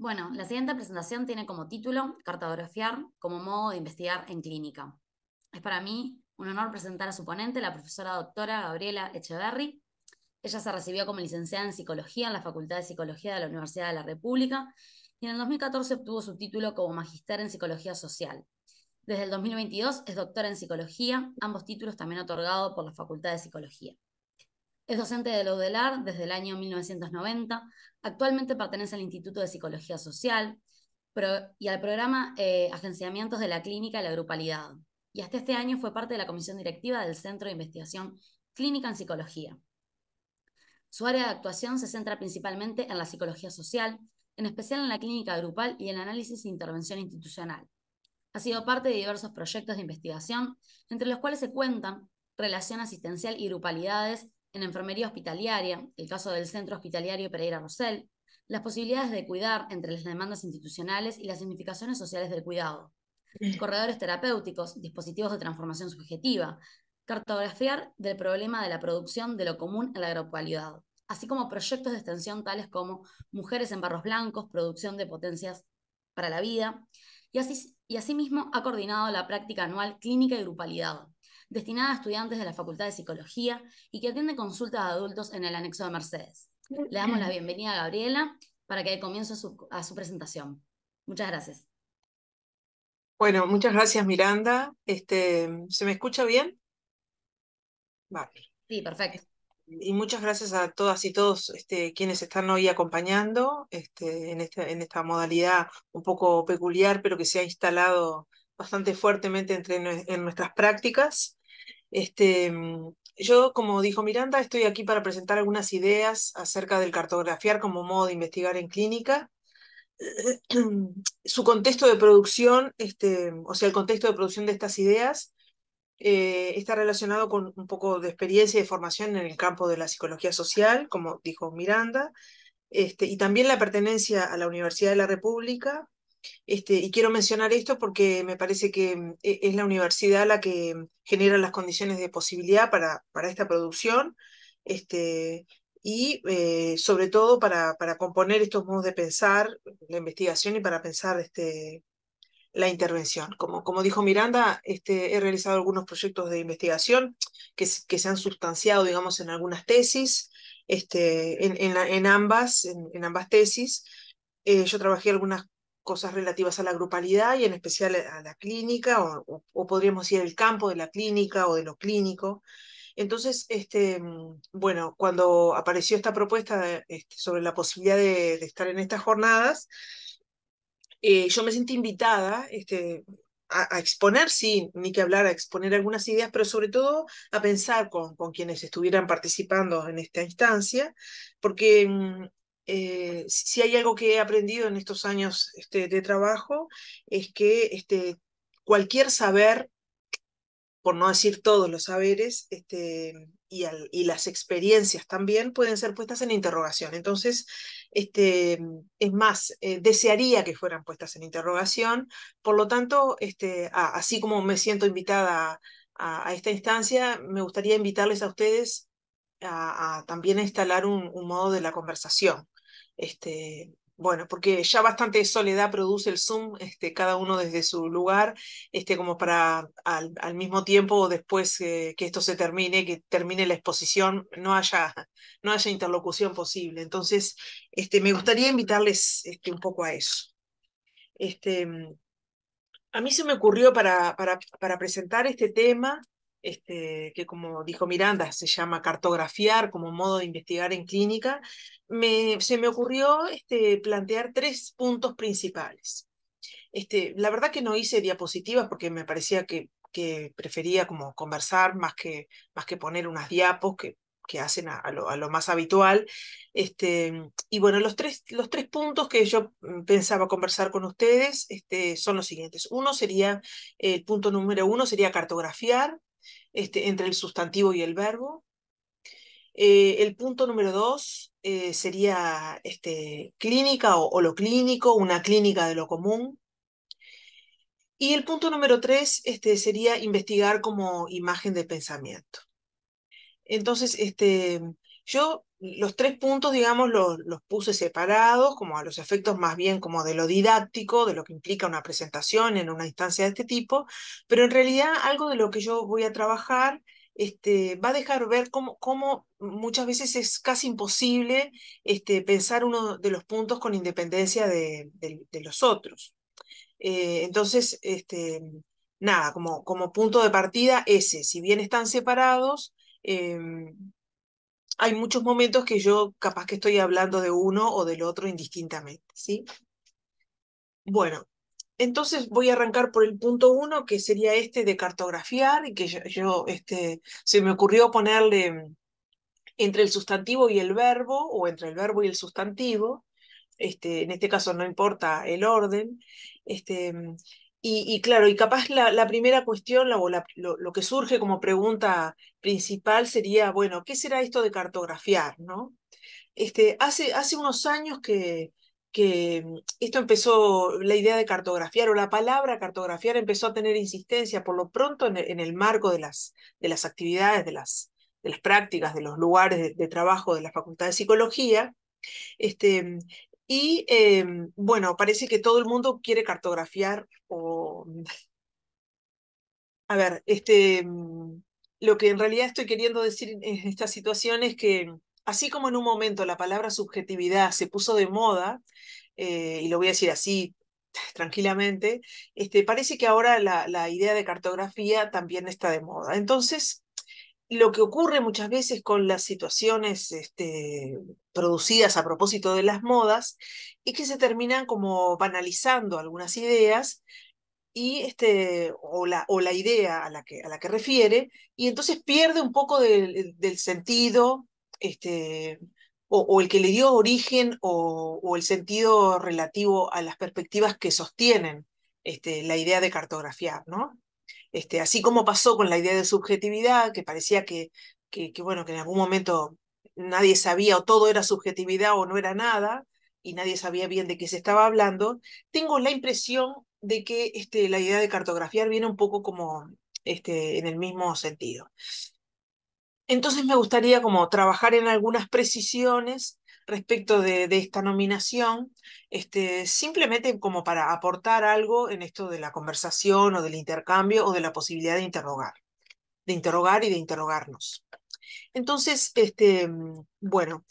Bueno, la siguiente presentación tiene como título Cartografiar como modo de investigar en clínica. Es para mí un honor presentar a su ponente, la profesora doctora Gabriela Echeverry. Ella se recibió como licenciada en psicología en la Facultad de Psicología de la Universidad de la República y en el 2014 obtuvo su título como magister en psicología social. Desde el 2022 es doctora en psicología, ambos títulos también otorgados por la Facultad de Psicología. Es docente de la UDELAR desde el año 1990. Actualmente pertenece al Instituto de Psicología Social y al programa eh, Agenciamientos de la Clínica y la Grupalidad. Y hasta este año fue parte de la comisión directiva del Centro de Investigación Clínica en Psicología. Su área de actuación se centra principalmente en la psicología social, en especial en la clínica grupal y en el análisis e intervención institucional. Ha sido parte de diversos proyectos de investigación, entre los cuales se cuentan relación asistencial y grupalidades en enfermería hospitalaria, el caso del Centro Hospitalario Pereira rossell las posibilidades de cuidar entre las demandas institucionales y las significaciones sociales del cuidado, corredores terapéuticos, dispositivos de transformación subjetiva, cartografiar del problema de la producción de lo común en la agrocualidad, así como proyectos de extensión tales como Mujeres en Barros Blancos, Producción de Potencias para la Vida, y, así, y asimismo ha coordinado la práctica anual Clínica y Grupalidad, destinada a estudiantes de la Facultad de Psicología y que atiende consultas de adultos en el anexo de Mercedes. Le damos la bienvenida a Gabriela para que comience su, a su presentación. Muchas gracias. Bueno, muchas gracias Miranda. Este, ¿Se me escucha bien? Vale. Sí, perfecto. Este, y muchas gracias a todas y todos este, quienes están hoy acompañando este, en, este, en esta modalidad un poco peculiar, pero que se ha instalado bastante fuertemente entre, en nuestras prácticas. Este, mm, yo, como dijo Miranda, estoy aquí para presentar algunas ideas acerca del cartografiar como modo de investigar en clínica, su contexto de producción, este, o sea, el contexto de producción de estas ideas eh, está relacionado con un poco de experiencia y de formación en el campo de la psicología social, como dijo Miranda, este, y también la pertenencia a la Universidad de la República, este, y quiero mencionar esto porque me parece que mm, e, es la universidad la que mm, genera las condiciones de posibilidad para, para esta producción este, y eh, sobre todo para, para, componer estos modos de pensar, la investigación y para pensar este, la intervención. Como, como dijo Miranda, este, he realizado algunos proyectos de investigación que, se han sustanciado, digamos, en algunas tesis, este, en, ambas, en, ambas tesis. Eh, yo trabajé algunas cosas relativas a la grupalidad y en especial a la clínica, o, podríamos decir el campo de la clínica o de lo clínico. Entonces, este, mm, bueno, cuando apareció esta propuesta este, sobre la posibilidad de, estar en estas jornadas, eh, yo me sentí invitada este, a, a, exponer, sí, ni que hablar, a exponer algunas ideas, pero sobre todo a pensar con, con quienes estuvieran participando en esta instancia, porque mm, eh, si hay algo que he aprendido en estos años este, de trabajo, es que este, cualquier saber, por no decir todos los saberes, este, y, las experiencias también pueden ser puestas en interrogación. Entonces, es más, eh, desearía que fueran puestas en interrogación. Por lo tanto, así como me siento invitada a, esta instancia, me gustaría invitarles a ustedes a, a también instalar un modo de la conversación este, bueno, porque ya bastante soledad produce el Zoom, este, cada uno desde su lugar, este, como para al, mismo tiempo, después eh, que esto se termine, que termine la exposición, no haya, no haya interlocución posible. Entonces, este, me gustaría invitarles este, un poco a eso. Este, a mí se me ocurrió para, para presentar este tema este, que como dijo Miranda, se llama cartografiar como modo de investigar en clínica, me, se me ocurrió este, plantear tres puntos principales. Este, la verdad que no hice diapositivas porque me parecía que, que prefería como conversar más que, más que poner unas diapos que, que hacen a, lo, más habitual. Este, y bueno, los tres, los tres puntos que yo mm, pensaba conversar con ustedes este, son los siguientes. Uno sería, eh, el punto número uno sería cartografiar, este, entre el sustantivo y el verbo. Eh, el punto número dos eh, sería este, clínica o, lo clínico, una clínica de lo común. Y el punto número tres este, sería investigar como imagen de pensamiento. Entonces, este, yo los tres puntos, digamos, los, puse separados, como a los efectos más bien como de lo didáctico, de lo que implica una presentación en una instancia de este tipo, pero en realidad algo de lo que yo voy a trabajar este, va a dejar ver cómo, muchas veces es casi imposible este, pensar uno de los puntos con independencia de, los otros. Eh, entonces, este, nada, como, como punto de partida ese, si bien están separados, em, hay muchos momentos que yo capaz que estoy hablando de uno o del otro indistintamente, ¿sí? Bueno, entonces voy a arrancar por el punto uno, que sería este de cartografiar, y que yo, este, se me ocurrió ponerle entre el sustantivo y el verbo, o entre el verbo y el sustantivo, este, en este caso no importa el orden, este, y, claro, y capaz la, primera cuestión o lo, que surge como pregunta principal sería, bueno, ¿qué será esto de cartografiar? ¿no? Este, hace, hace unos años que, que mm, esto empezó, la idea de cartografiar o la palabra cartografiar empezó a tener insistencia por lo pronto en, el marco de las, de las actividades, de las, de las prácticas, de los lugares de, de trabajo de la Facultad de Psicología. Este, mm, y em, bueno, parece que todo el mundo quiere cartografiar o... A ver, este, em, lo que en realidad estoy queriendo decir en esta situación es que em, así como en un momento la palabra subjetividad se puso de moda, eh, y lo voy a decir así tranquilamente, este, parece que ahora la, la idea de cartografía también está de moda. Entonces, lo que ocurre muchas veces con las situaciones este, producidas a propósito de las modas es que se terminan como banalizando algunas ideas y este, o, la, o la idea a la, que, a la que refiere, y entonces pierde un poco del sentido este, o, el que le dio origen o, o, el sentido relativo a las perspectivas que sostienen este, la idea de cartografiar, ¿no? Este, así como pasó con la idea de subjetividad, que parecía que, que, bueno, que en algún momento nadie sabía o todo era subjetividad o no era nada, y nadie sabía bien de qué se estaba hablando, tengo la impresión de que este, la idea de cartografiar viene un poco como este, en el mismo sentido. Entonces me gustaría como trabajar en algunas precisiones respecto de, esta nominación, este, simplemente como para aportar algo en esto de la conversación o del intercambio o de la posibilidad de interrogar, de interrogar y de interrogarnos. Entonces, este, bueno,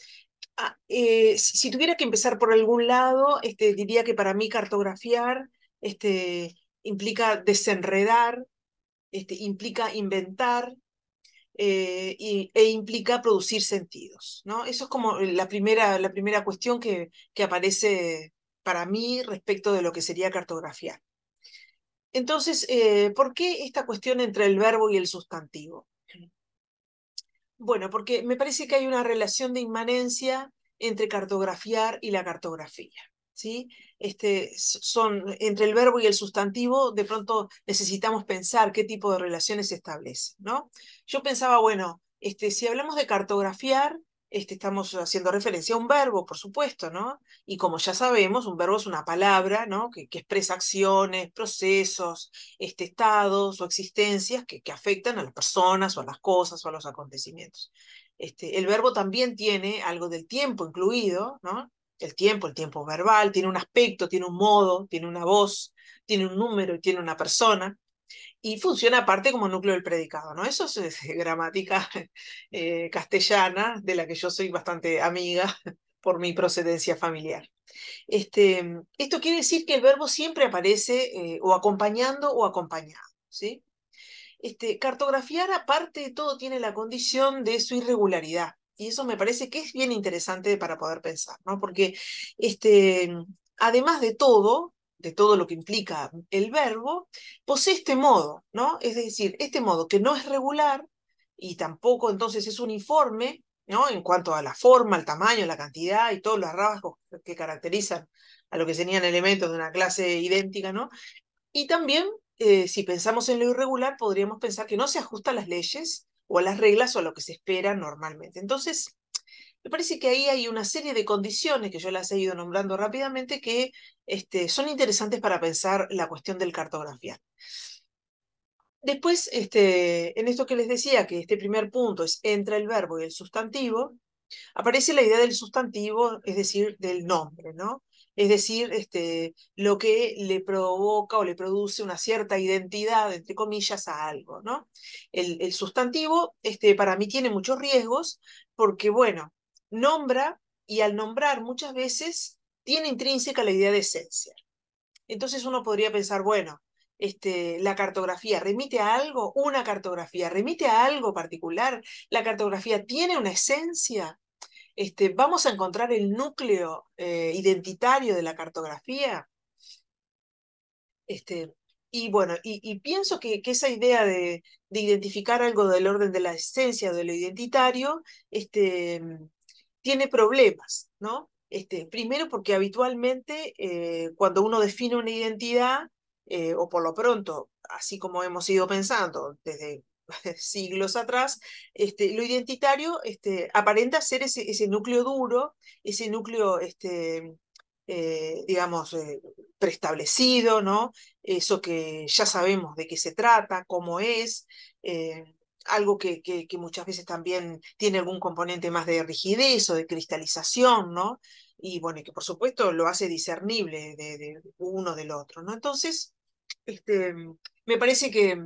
ah, eh, si, tuviera que empezar por algún lado, este, diría que para mí cartografiar este, implica desenredar, este, implica inventar, eh, y, e implica producir sentidos. ¿no? Eso es como la primera, la primera cuestión que, aparece para mí respecto de lo que sería cartografiar. Entonces, eh, ¿por qué esta cuestión entre el verbo y el sustantivo? Bueno, porque me parece que hay una relación de inmanencia entre cartografiar y la cartografía. ¿sí? Este, son, entre el verbo y el sustantivo, de pronto necesitamos pensar qué tipo de relaciones se establece, ¿no? Yo pensaba, bueno, este, si hablamos de cartografiar, este, estamos haciendo referencia a un verbo, por supuesto, ¿no? Y como ya sabemos, un verbo es una palabra, Que, expresa acciones, procesos, este, estados o existencias que, afectan a las personas o a las cosas o a los acontecimientos. Este, el verbo también tiene algo del tiempo incluido, ¿no? el tiempo, el tiempo verbal, tiene un aspecto, tiene un modo, tiene una voz, tiene un número y tiene una persona. Y funciona aparte como núcleo del predicado, ¿no? Eso es, gramática eh, castellana, de la que yo soy bastante amiga por mi procedencia familiar. Este, esto quiere decir que el verbo siempre aparece eh, o acompañando o acompañado, ¿sí? Este, cartografiar, aparte de todo, tiene la condición de su irregularidad. Y eso me parece que es bien interesante para poder pensar, ¿no? Porque este, además de todo, de todo lo que implica el verbo, posee este modo, ¿no? Es decir, este modo que no es regular y tampoco entonces es uniforme, ¿no? En cuanto a la forma, el tamaño, la cantidad y todos los rasgos que caracterizan a lo que serían elementos de una clase idéntica, ¿no? Y también, eh, si pensamos en lo irregular, podríamos pensar que no se ajusta a las leyes o las reglas o lo que se espera normalmente. Entonces, me parece que ahí hay una serie de condiciones que yo las he ido nombrando rápidamente que este, son interesantes para pensar la cuestión del cartografiar. Después, este, en esto que les decía, que este primer punto es entre el verbo y el sustantivo, aparece la idea del sustantivo, es decir, del nombre, ¿no? es decir, este, lo que le provoca o le produce una cierta identidad, entre comillas, a algo, ¿no? El, sustantivo, este, para mí tiene muchos riesgos, porque, bueno, nombra y al nombrar muchas veces tiene intrínseca la idea de esencia. Entonces uno podría pensar, bueno, este, la cartografía remite a algo, una cartografía remite a algo particular, la cartografía tiene una esencia, este, vamos a encontrar el núcleo eh, identitario de la cartografía. Este, y bueno, y, pienso que, esa idea de, identificar algo del orden de la esencia de lo identitario este, tiene problemas, ¿no? primero porque habitualmente eh, cuando uno define una identidad, eh, o por lo pronto, así como hemos ido pensando desde siglos atrás, este, lo identitario este, aparenta ser ese, ese, núcleo duro, ese núcleo, este, eh, digamos, eh, preestablecido, ¿no? Eso que ya sabemos de qué se trata, cómo es. Eh, algo que, que, muchas veces también tiene algún componente más de rigidez o de cristalización, ¿no? Y bueno, que por supuesto lo hace discernible de, de uno del otro, ¿no? Entonces, este, me parece que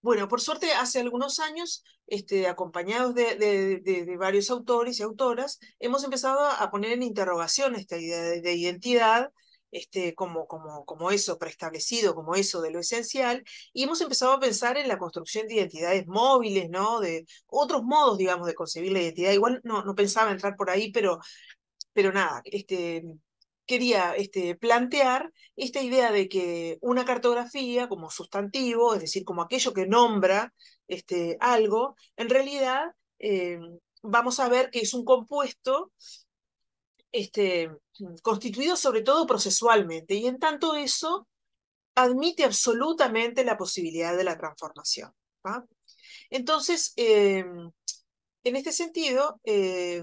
bueno, por suerte, hace algunos años, este, acompañados de, de, varios autores y autoras, hemos empezado a poner en interrogación esta idea de, identidad este, como, como, como eso preestablecido, como eso de lo esencial, y hemos empezado a pensar en la construcción de identidades móviles, ¿no? De otros modos, digamos, de concebir la identidad. Igual no, no pensaba entrar por ahí, pero, pero nada, este, quería este, plantear esta idea de que una cartografía como sustantivo, es decir, como aquello que nombra este, algo, en realidad eh, vamos a ver que es un compuesto este, constituido sobre todo procesualmente, y en tanto eso admite absolutamente la posibilidad de la transformación. Entonces, eh, en este sentido, eh,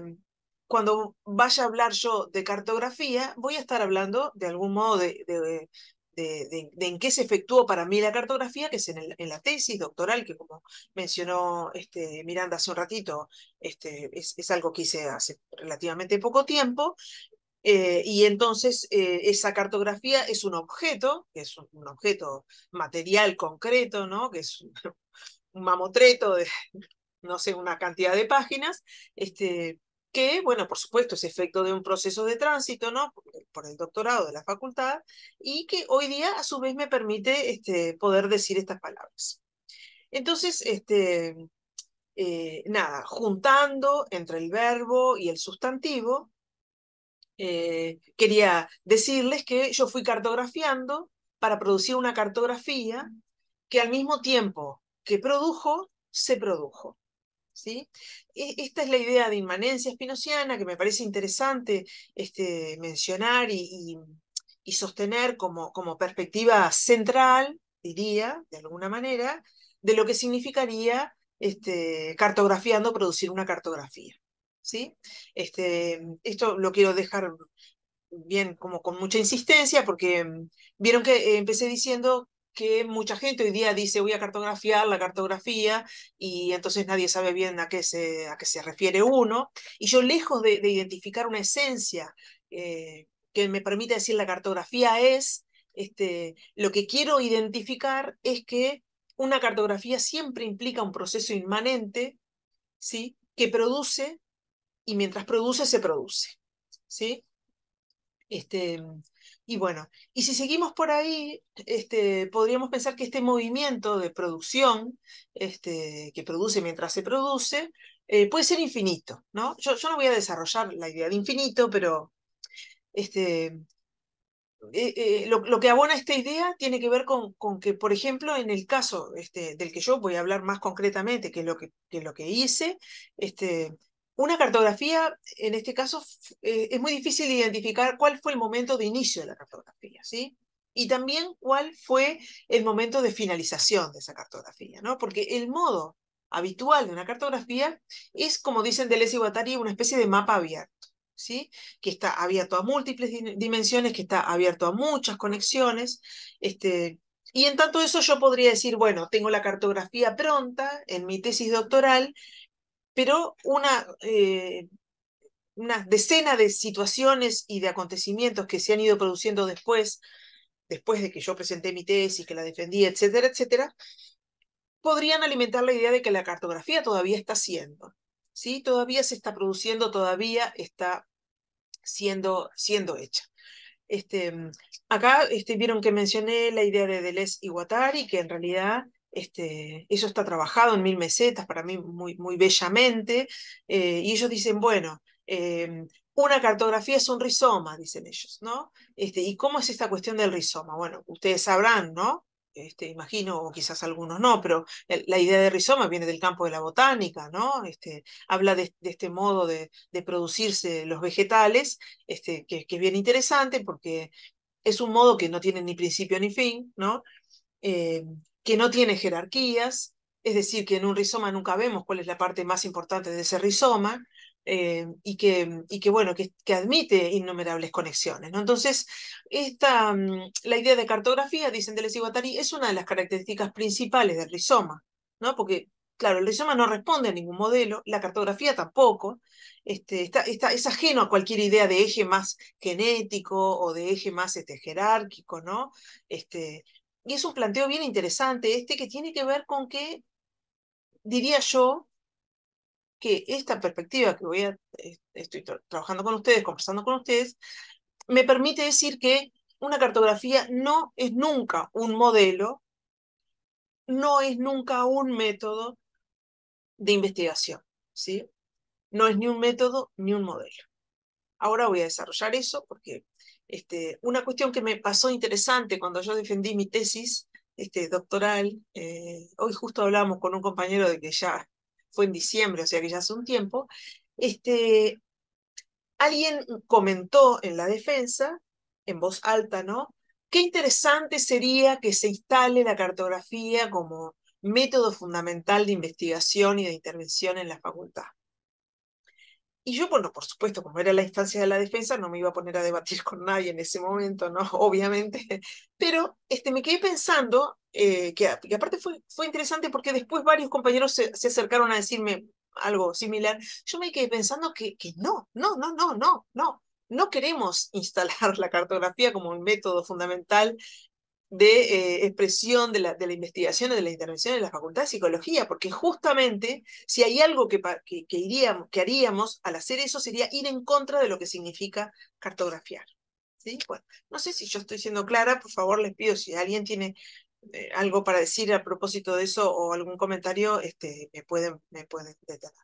cuando vaya a hablar yo de cartografía, voy a estar hablando de algún modo de, en qué se efectuó para mí la cartografía, que es en, la tesis doctoral, que como mencionó este, Miranda hace un ratito, este, es, algo que hice hace relativamente poco tiempo. Eh, y entonces eh, esa cartografía es un objeto, que es un, objeto material concreto, ¿no? que es un, mamotreto de, no sé, una cantidad de páginas, este, que, bueno, por supuesto, es efecto de un proceso de tránsito, ¿no? Por el doctorado de la facultad, y que hoy día a su vez me permite este, poder decir estas palabras. Entonces, este, eh, nada, juntando entre el verbo y el sustantivo, eh, quería decirles que yo fui cartografiando para producir una cartografía que al mismo tiempo que produjo, se produjo. ¿sí? E-, esta es la idea de inmanencia espinociana que me parece interesante este, mencionar y, sostener como, perspectiva central, diría, de alguna manera, de lo que significaría este, cartografiando, producir una cartografía. ¿sí? Este, esto lo quiero dejar bien, como con mucha insistencia, porque mm, vieron que eh, empecé diciendo que mucha gente hoy día dice voy a cartografiar la cartografía y entonces nadie sabe bien a qué se, a qué se refiere uno. Y yo lejos de, identificar una esencia eh, que me permita decir la cartografía es, este, lo que quiero identificar es que una cartografía siempre implica un proceso inmanente ¿sí? que produce y mientras produce se produce. ¿sí? Este, y bueno, y si seguimos por ahí, este, podríamos pensar que este movimiento de producción este, que produce mientras se produce eh, puede ser infinito, ¿no? Yo, yo, no voy a desarrollar la idea de infinito, pero este, eh, eh, lo, que abona esta idea tiene que ver con, que, por ejemplo, en el caso este, del que yo voy a hablar más concretamente, que es lo que, lo que hice, este, una cartografía, en este caso, eh, es muy difícil identificar cuál fue el momento de inicio de la cartografía, ¿sí? Y también cuál fue el momento de finalización de esa cartografía, ¿no? Porque el modo habitual de una cartografía es, como dicen Deleuze y Guattari, una especie de mapa abierto, ¿sí? que está abierto a múltiples dimensiones, que está abierto a muchas conexiones. Este, y en tanto eso yo podría decir, bueno, tengo la cartografía pronta en mi tesis doctoral pero eh, una, decena de situaciones y de acontecimientos que se han ido produciendo después, después de que yo presenté mi tesis, que la defendí, etcétera, etcétera, podrían alimentar la idea de que la cartografía todavía está siendo, ¿sí? Todavía se está produciendo, todavía está siendo, siendo hecha. Este, acá este, vieron que mencioné la idea de Deleuze y Guattari, que en realidad este, eso está trabajado en mil mesetas, para mí muy, muy bellamente, eh, y ellos dicen, bueno, em, una cartografía es un rizoma, dicen ellos, ¿no? Este, ¿Y cómo es esta cuestión del rizoma? Bueno, ustedes sabrán, ¿no? Este, imagino, o quizás algunos no, pero la idea de rizoma viene del campo de la botánica, ¿no? Este, habla de, este modo de, producirse los vegetales, este, que, es bien interesante porque es un modo que no tiene ni principio ni fin, ¿no? Em, que no tiene jerarquías, es decir, que en un rizoma nunca vemos cuál es la parte más importante de ese rizoma, eh, y, que, y que, bueno, que, admite innumerables conexiones. ¿no? Entonces, esta, mm, la idea de cartografía, dicen Deleuze y Guattari, es una de las características principales del rizoma, ¿no? porque, claro, el rizoma no responde a ningún modelo, la cartografía tampoco, este, está, es ajeno a cualquier idea de eje más genético o de eje más este, jerárquico, ¿no? Este, y es un planteo bien interesante este que tiene que ver con que, diría yo, que esta perspectiva que voy a, estoy trabajando con ustedes, conversando con ustedes, me permite decir que una cartografía no es nunca un modelo, no es nunca un método de investigación, ¿sí? No es ni un método ni un modelo. Ahora voy a desarrollar eso porque este, una cuestión que me pasó interesante cuando yo defendí mi tesis este, doctoral, eh, hoy justo hablamos con un compañero de que ya fue en diciembre, o sea que ya hace un tiempo, este, alguien comentó en la defensa, en voz alta, ¿no? Qué interesante sería que se instale la cartografía como método fundamental de investigación y de intervención en la facultad. Y yo, bueno, por supuesto, como era la instancia de la defensa, no me iba a poner a debatir con nadie en ese momento, ¿no? Obviamente. Pero este, me quedé pensando, eh, que, aparte fue, fue interesante porque después varios compañeros se, se acercaron a decirme algo similar. Yo me quedé pensando que, que no, no, no, no, no, no. No queremos instalar la cartografía como un método fundamental de eh, expresión de la, de la investigación, de la intervención en la Facultad de Psicología, porque justamente si hay algo que, que, iríamos, que haríamos al hacer eso sería ir en contra de lo que significa cartografiar. no sé si yo estoy siendo clara, por favor les pido si alguien tiene eh, algo para decir a propósito de eso o algún comentario, este, me, pueden, me detener.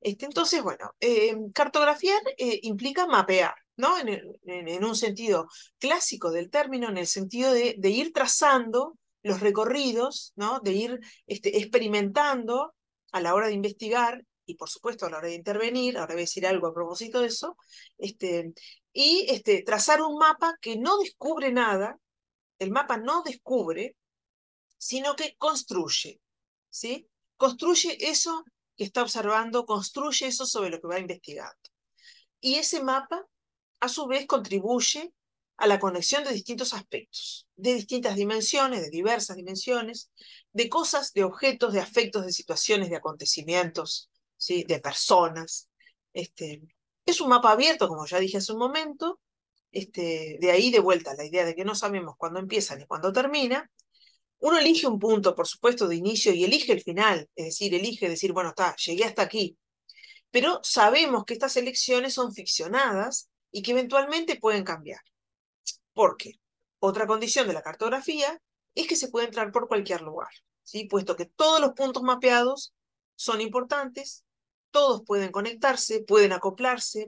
Este, entonces, bueno, eh, cartografiar implica mapear. ¿no? En, en, un sentido clásico del término, en el sentido de, de ir trazando los recorridos, ¿no? de ir este, experimentando a la hora de investigar y por supuesto a la hora de intervenir, ahora voy a decir algo a propósito de eso, este, y este, trazar un mapa que no descubre nada, el mapa no descubre, sino que construye, ¿sí? Construye eso que está observando, construye eso sobre lo que va investigando. Y ese mapa a su vez contribuye a la conexión de distintos aspectos, de distintas dimensiones, de diversas dimensiones, de cosas, de objetos, de afectos, de situaciones, de acontecimientos, ¿sí? de personas. Este, es un mapa abierto, como ya dije hace un momento, este, de ahí de vuelta la idea de que no sabemos cuándo empieza ni cuándo termina. Uno elige un punto, por supuesto, de inicio y elige el final, es decir, elige decir, bueno, está, llegué hasta aquí. Pero sabemos que estas elecciones son ficcionadas y que eventualmente pueden cambiar. Porque otra condición de la cartografía es que se puede entrar por cualquier lugar, ¿sí? puesto que todos los puntos mapeados son importantes, todos pueden conectarse, pueden acoplarse,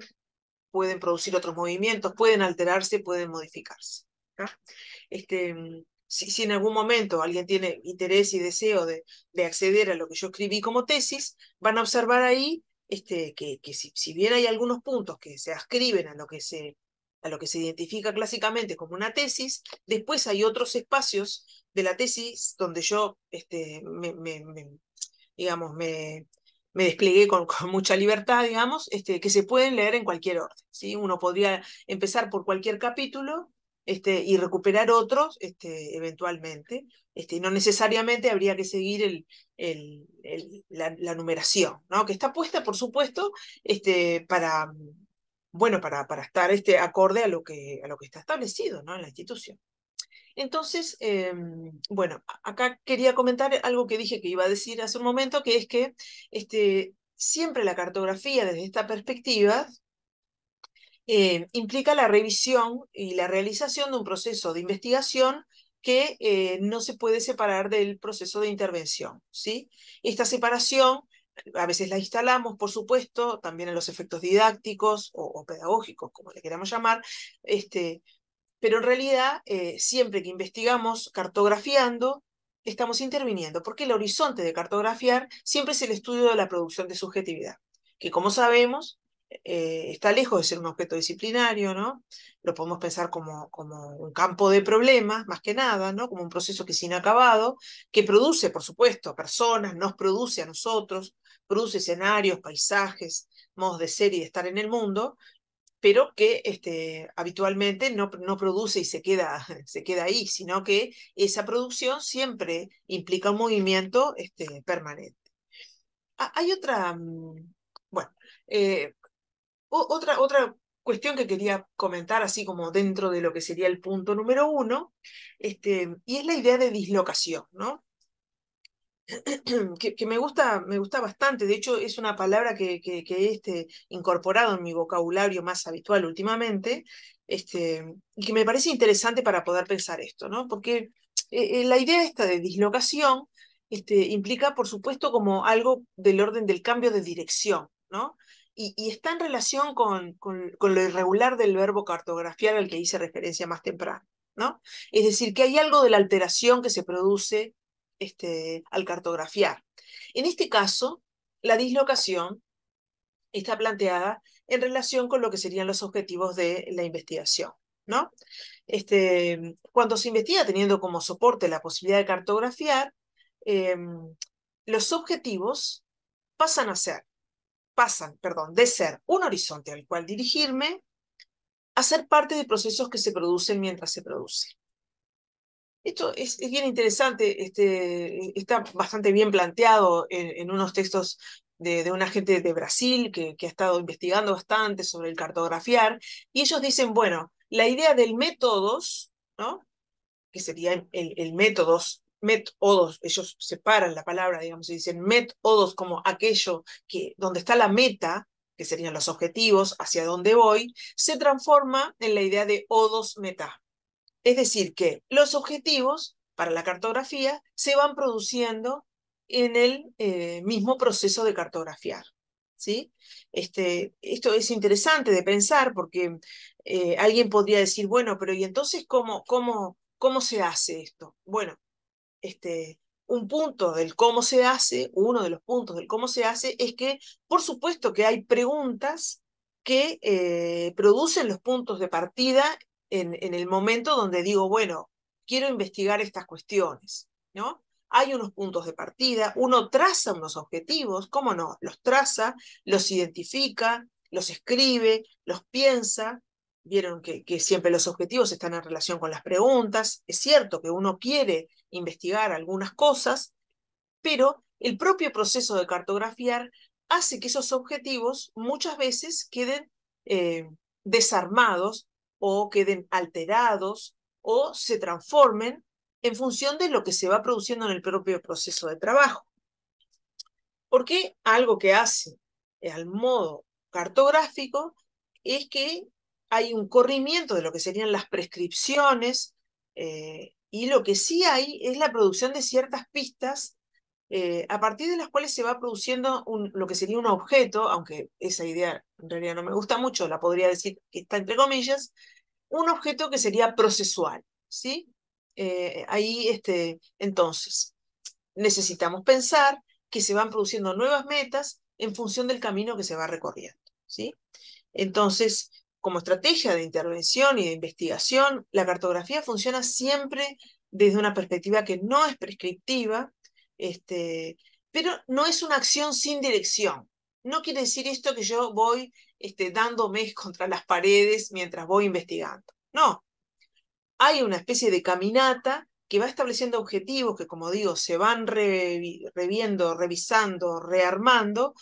pueden producir otros movimientos, pueden alterarse, pueden modificarse. Este, si, en algún momento alguien tiene interés y deseo de, de, acceder a lo que yo escribí como tesis, van a observar ahí este, que, si, bien hay algunos puntos que se ascriben a lo que se, a lo que se identifica clásicamente como una tesis, después hay otros espacios de la tesis donde yo este, me, digamos, me, desplegué con, mucha libertad, digamos, este, que se pueden leer en cualquier orden. Uno podría empezar por cualquier capítulo este, y recuperar otros este, eventualmente. Este, no necesariamente habría que seguir la, numeración, que está puesta, por supuesto, este, para, bueno, para, estar este, acorde a lo, que, está establecido en la institución. Entonces, em, bueno, acá quería comentar algo que dije que iba a decir hace un momento, que es que siempre la cartografía desde esta perspectiva, eh, implica la revisión y la realización de un proceso de investigación que eh, no se puede separar del proceso de intervención. ¿sí? Esta separación a veces la instalamos, por supuesto, también en los efectos didácticos o, pedagógicos, como le queramos llamar, este, pero en realidad eh, siempre que investigamos cartografiando, estamos interviniendo, porque el horizonte de cartografiar siempre es el estudio de la producción de subjetividad, que como sabemos eh, está lejos de ser un objeto disciplinario, ¿no? Lo podemos pensar como, como, un campo de problemas, más que nada, ¿no? Como un proceso que es inacabado, que produce, por supuesto, personas, nos produce a nosotros, produce escenarios, paisajes, modos de ser y de estar en el mundo, pero que este, habitualmente no, no, produce y se queda, se queda ahí, sino que esa producción siempre implica un movimiento este, permanente. Ah, hay otra, mm, bueno, eh, otra, otra cuestión que quería comentar, así como dentro de lo que sería el punto número uno, este, y es la idea de dislocación, ¿no? Que, me, gusta, me gusta bastante, de hecho es una palabra que, he este, incorporado en mi vocabulario más habitual últimamente, este, y que me parece interesante para poder pensar esto, ¿no? Porque eh, eh, la idea esta de dislocación este, implica, por supuesto, como algo del orden del cambio de dirección, ¿no? y, está en relación con, lo irregular del verbo cartografiar al que hice referencia más temprano. ¿no? Es decir, que hay algo de la alteración que se produce este, al cartografiar. En este caso, la dislocación está planteada en relación con lo que serían los objetivos de la investigación. ¿no? Este, cuando se investiga teniendo como soporte la posibilidad de cartografiar, em, los objetivos pasan a ser pasan, perdón, de ser un horizonte al cual dirigirme a ser parte de procesos que se producen mientras se producen. Esto es, bien interesante, este, está bastante bien planteado en, unos textos de, una gente de Brasil que, ha estado investigando bastante sobre el cartografiar, y ellos dicen, bueno, la idea del métodos, ¿no? que sería el, el métodos metodos ellos separan la palabra, digamos, y dicen metodos como aquello que, donde está la meta, que serían los objetivos, hacia dónde voy, se transforma en la idea de odos meta. Es decir, que los objetivos para la cartografía se van produciendo en el eh, mismo proceso de cartografiar. ¿sí? Este, esto es interesante de pensar porque eh, alguien podría decir, bueno, pero ¿y entonces cómo, cómo, cómo se hace esto? Bueno, este, un punto del cómo se hace, uno de los puntos del cómo se hace, es que por supuesto que hay preguntas que eh, producen los puntos de partida en, en, el momento donde digo, bueno, quiero investigar estas cuestiones, ¿no? Hay unos puntos de partida, uno traza unos objetivos, ¿cómo no? Los traza, los identifica, los escribe, los piensa, vieron que, siempre los objetivos están en relación con las preguntas. Es cierto que uno quiere investigar algunas cosas, pero el propio proceso de cartografiar hace que esos objetivos muchas veces queden eh, desarmados o queden alterados o se transformen en función de lo que se va produciendo en el propio proceso de trabajo. Porque algo que hace eh, al modo cartográfico es que hay un corrimiento de lo que serían las prescripciones eh, y lo que sí hay es la producción de ciertas pistas eh, a partir de las cuales se va produciendo un, lo que sería un objeto, aunque esa idea en realidad no me gusta mucho, la podría decir que está entre comillas, un objeto que sería procesual. ¿sí? Eh, ahí, este, entonces, necesitamos pensar que se van produciendo nuevas metas en función del camino que se va recorriendo. ¿sí? Entonces, como estrategia de intervención y de investigación, la cartografía funciona siempre desde una perspectiva que no es prescriptiva, este, pero no es una acción sin dirección. No quiere decir esto que yo voy este, dándome contra las paredes mientras voy investigando. No. Hay una especie de caminata que va estableciendo objetivos que, como digo, se van reviendo, revisando, rearmando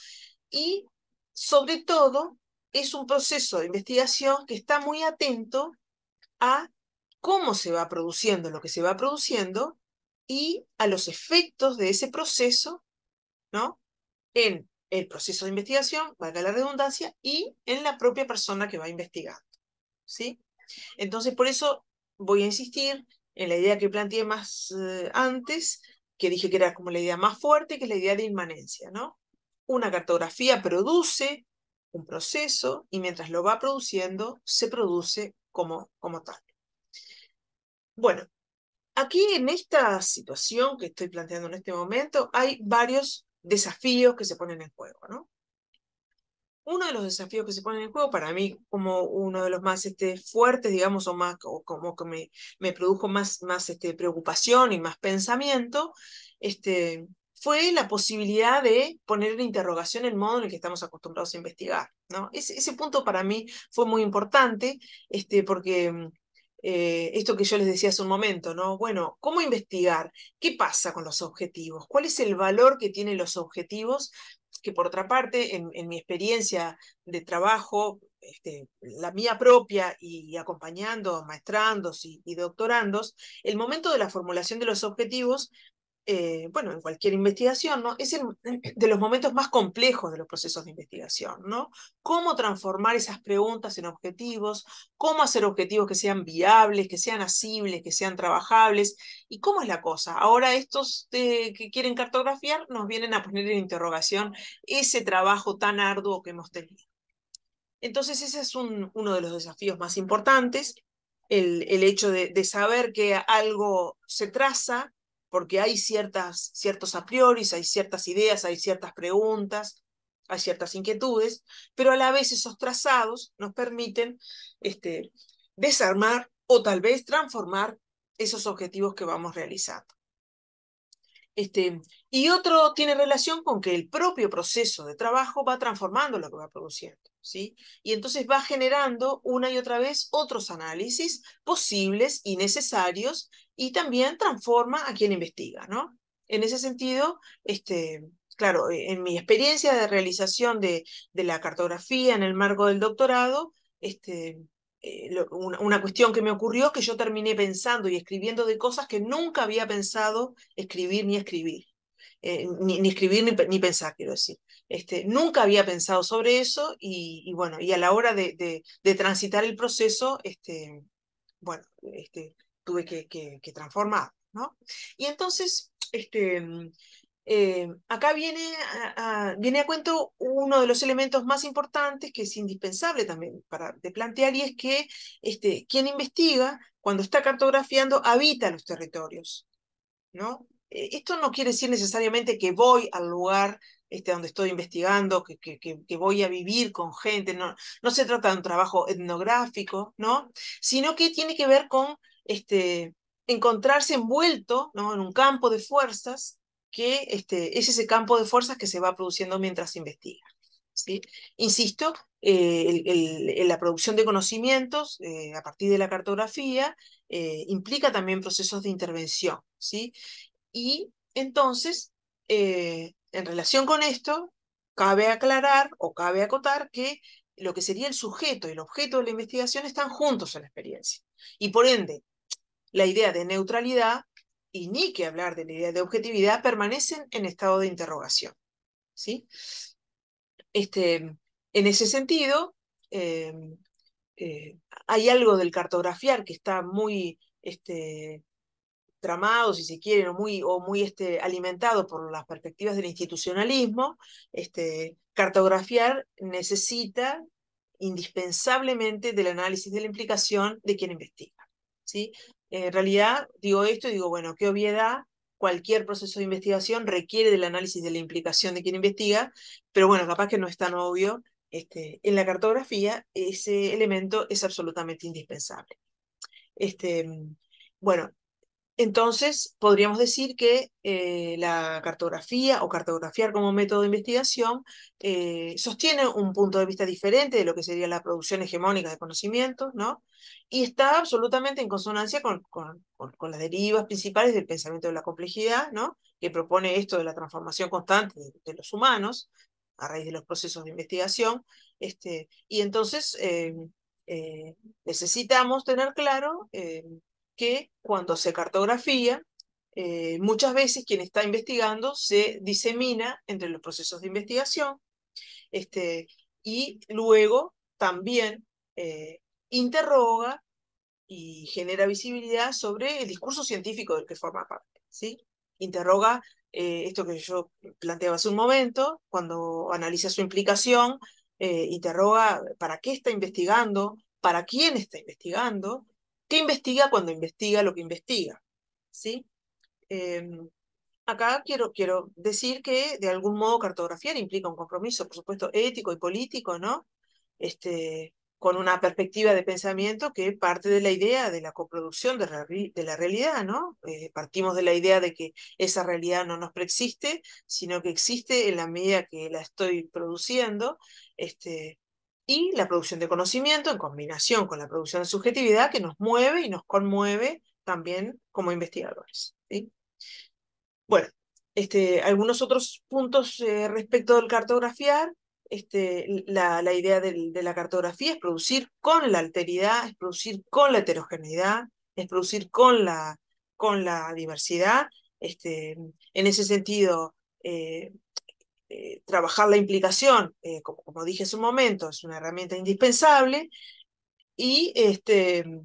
y, sobre todo, es un proceso de investigación que está muy atento a cómo se va produciendo lo que se va produciendo y a los efectos de ese proceso, ¿no? En el proceso de investigación, valga la redundancia, y en la propia persona que va investigando, ¿sí? Entonces, por eso voy a insistir en la idea que planteé más eh, antes, que dije que era como la idea más fuerte, que es la idea de inmanencia, ¿no? Una cartografía produce un proceso y mientras lo va produciendo, se produce como, tal. Bueno, aquí en esta situación que estoy planteando en este momento, hay varios desafíos que se ponen en juego, ¿no? Uno de los desafíos que se ponen en juego, para mí, como uno de los más este, fuertes, digamos, o más, o como que me, me, produjo más, más este, preocupación y más pensamiento, este, fue la posibilidad de poner en interrogación el modo en el que estamos acostumbrados a investigar. ¿no? Ese, ese punto para mí fue muy importante, este, porque mm, eh, esto que yo les decía hace un momento, ¿no? Bueno, ¿cómo investigar? ¿Qué pasa con los objetivos? ¿Cuál es el valor que tienen los objetivos? Que por otra parte, en, mi experiencia de trabajo, este, la mía propia y acompañando maestrandos y, y, doctorandos, el momento de la formulación de los objetivos eh, bueno, en cualquier investigación, ¿no? Es eh, de los momentos más complejos de los procesos de investigación, ¿no? Cómo transformar esas preguntas en objetivos, cómo hacer objetivos que sean viables, que sean asibles, que sean trabajables, y cómo es la cosa. Ahora estos eh, que quieren cartografiar nos vienen a poner en interrogación ese trabajo tan arduo que hemos tenido. Entonces ese es uno de los desafíos más importantes, el, hecho de saber que algo se traza, porque hay ciertas, ciertos a priori, hay ciertas ideas, hay ciertas preguntas, hay ciertas inquietudes, pero a la vez esos trazados nos permiten este, desarmar o tal vez transformar esos objetivos que vamos realizando. Este, y otro tiene relación con que el propio proceso de trabajo va transformando lo que va produciendo, ¿sí? Y entonces va generando una y otra vez otros análisis posibles y necesarios y también transforma a quien investiga, ¿no? En ese sentido, este, claro, eh, en mi experiencia de realización de, de la cartografía en el marco del doctorado, este, eh, una, cuestión que me ocurrió que yo terminé pensando y escribiendo de cosas que nunca había pensado escribir ni escribir. Eh, ni, escribir ni, pensar, quiero decir. Este, nunca había pensado sobre eso y, bueno, y a la hora de, de, transitar el proceso, este, bueno, este, tuve que, que, que transformar, ¿no? Y entonces, este, eh, acá viene a, viene a cuento uno de los elementos más importantes que es indispensable también para de plantear y es que este, quien investiga, cuando está cartografiando, habita los territorios. ¿no? Eh, esto no quiere decir necesariamente que voy al lugar este, donde estoy investigando, que, que, voy a vivir con gente, no, no se trata de un trabajo etnográfico, ¿no? sino que tiene que ver con este, encontrarse envuelto ¿no? en un campo de fuerzas que este, es ese campo de fuerzas que se va produciendo mientras se investiga. ¿sí? Insisto, eh, la producción de conocimientos eh, a partir de la cartografía eh, implica también procesos de intervención. ¿sí? Y entonces, en relación con esto, cabe aclarar o cabe acotar que lo que sería el sujeto y el objeto de la investigación están juntos en la experiencia. Y por ende, la idea de neutralidad y ni que hablar de la idea de objetividad permanecen en estado de interrogación. ¿sí? Este, en ese sentido, em, eh, hay algo del cartografiar que está muy este, tramado, si se quiere, o muy, o muy este, alimentado por las perspectivas del institucionalismo. Este, cartografiar necesita indispensablemente del análisis de la implicación de quien investiga. ¿sí? en realidad digo esto y digo, bueno, qué obviedad, cualquier proceso de investigación requiere del análisis de la implicación de quien investiga, pero bueno, capaz que no es tan obvio. Este, en la cartografía ese elemento es absolutamente indispensable. Este, mm, bueno, entonces, podríamos decir que eh, la cartografía o cartografiar como método de investigación eh, sostiene un punto de vista diferente de lo que sería la producción hegemónica de conocimientos, ¿no? Y está absolutamente en consonancia con, con, las derivas principales del pensamiento de la complejidad, ¿no? Que propone esto de la transformación constante de, los humanos a raíz de los procesos de investigación. Este, y entonces eh, necesitamos tener claro que cuando se cartografía, eh, muchas veces quien está investigando se disemina entre los procesos de investigación este, y luego también eh, interroga y genera visibilidad sobre el discurso científico del que forma parte. ¿sí? Interroga eh, esto que yo planteaba hace un momento, cuando analiza su implicación, interroga para qué está investigando, para quién está investigando, ¿Qué investiga cuando investiga lo que investiga? ¿Sí? Em, acá quiero, quiero decir que de algún modo cartografiar implica un compromiso, por supuesto, ético y político, ¿no? Este, con una perspectiva de pensamiento que parte de la idea de la coproducción de, la, realidad, ¿no? Eh, partimos de la idea de que esa realidad no nos preexiste, sino que existe en la medida que la estoy produciendo, este, y la producción de conocimiento en combinación con la producción de subjetividad que nos mueve y nos conmueve también como investigadores. Bueno, este, algunos otros puntos eh, respecto del cartografiar. Este, la, idea de la cartografía es producir con la alteridad, es producir con la heterogeneidad, es producir con la, con la diversidad. Este, en ese sentido, eh, eh, trabajar la implicación, eh, como, dije hace un momento, es una herramienta indispensable, y este,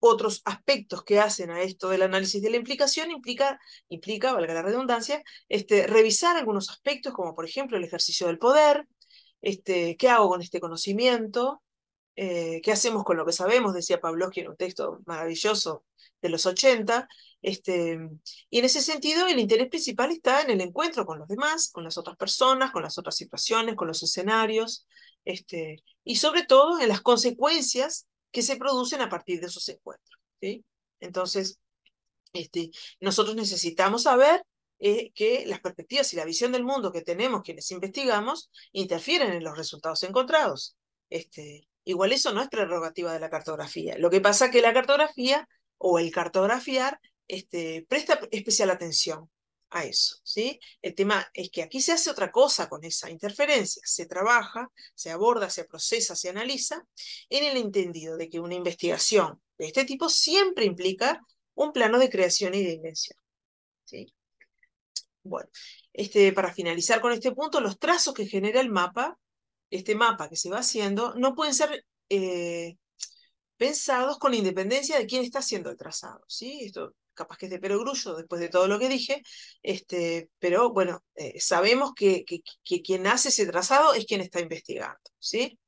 otros aspectos que hacen a esto del análisis de la implicación implica, implica valga la redundancia, este, revisar algunos aspectos, como por ejemplo el ejercicio del poder, este, qué hago con este conocimiento, eh, qué hacemos con lo que sabemos, decía Pavlovsky en un texto maravilloso de los 80, este, y en ese sentido, el interés principal está en el encuentro con los demás, con las otras personas, con las otras situaciones, con los escenarios, este, y sobre todo en las consecuencias que se producen a partir de esos encuentros. Entonces, este, nosotros necesitamos saber eh, que las perspectivas y la visión del mundo que tenemos quienes investigamos interfieren en los resultados encontrados. Este, igual eso no es prerrogativa de la cartografía. Lo que pasa es que la cartografía o el cartografiar este, presta especial atención a eso. ¿sí? El tema es que aquí se hace otra cosa con esa interferencia. Se trabaja, se aborda, se procesa, se analiza en el entendido de que una investigación de este tipo siempre implica un plano de creación y de invención. ¿sí? Bueno, este, para finalizar con este punto, los trazos que genera el mapa, este mapa que se va haciendo, no pueden ser eh, pensados con independencia de quién está haciendo el trazado. ¿sí? Esto capaz que es de perogrullo después de todo lo que dije, este, pero bueno, eh, sabemos que, quien hace ese trazado es quien está investigando, ¿sí?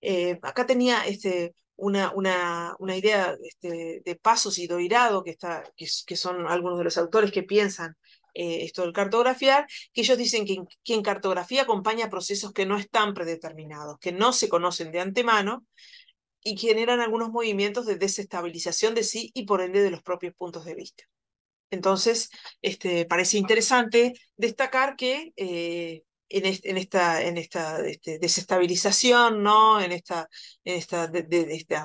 Eh, acá tenía este, una, una, una idea este, de Pasos y Doirado, que, está, que, son algunos de los autores que piensan eh, esto del cartografiar, que ellos dicen que quien cartografía acompaña procesos que no están predeterminados, que no se conocen de antemano, y generan algunos movimientos de desestabilización de sí y por ende de los propios puntos de vista. Entonces, este, parece interesante destacar que eh, en, esta, en esta este, desestabilización, ¿no? en esta, esta,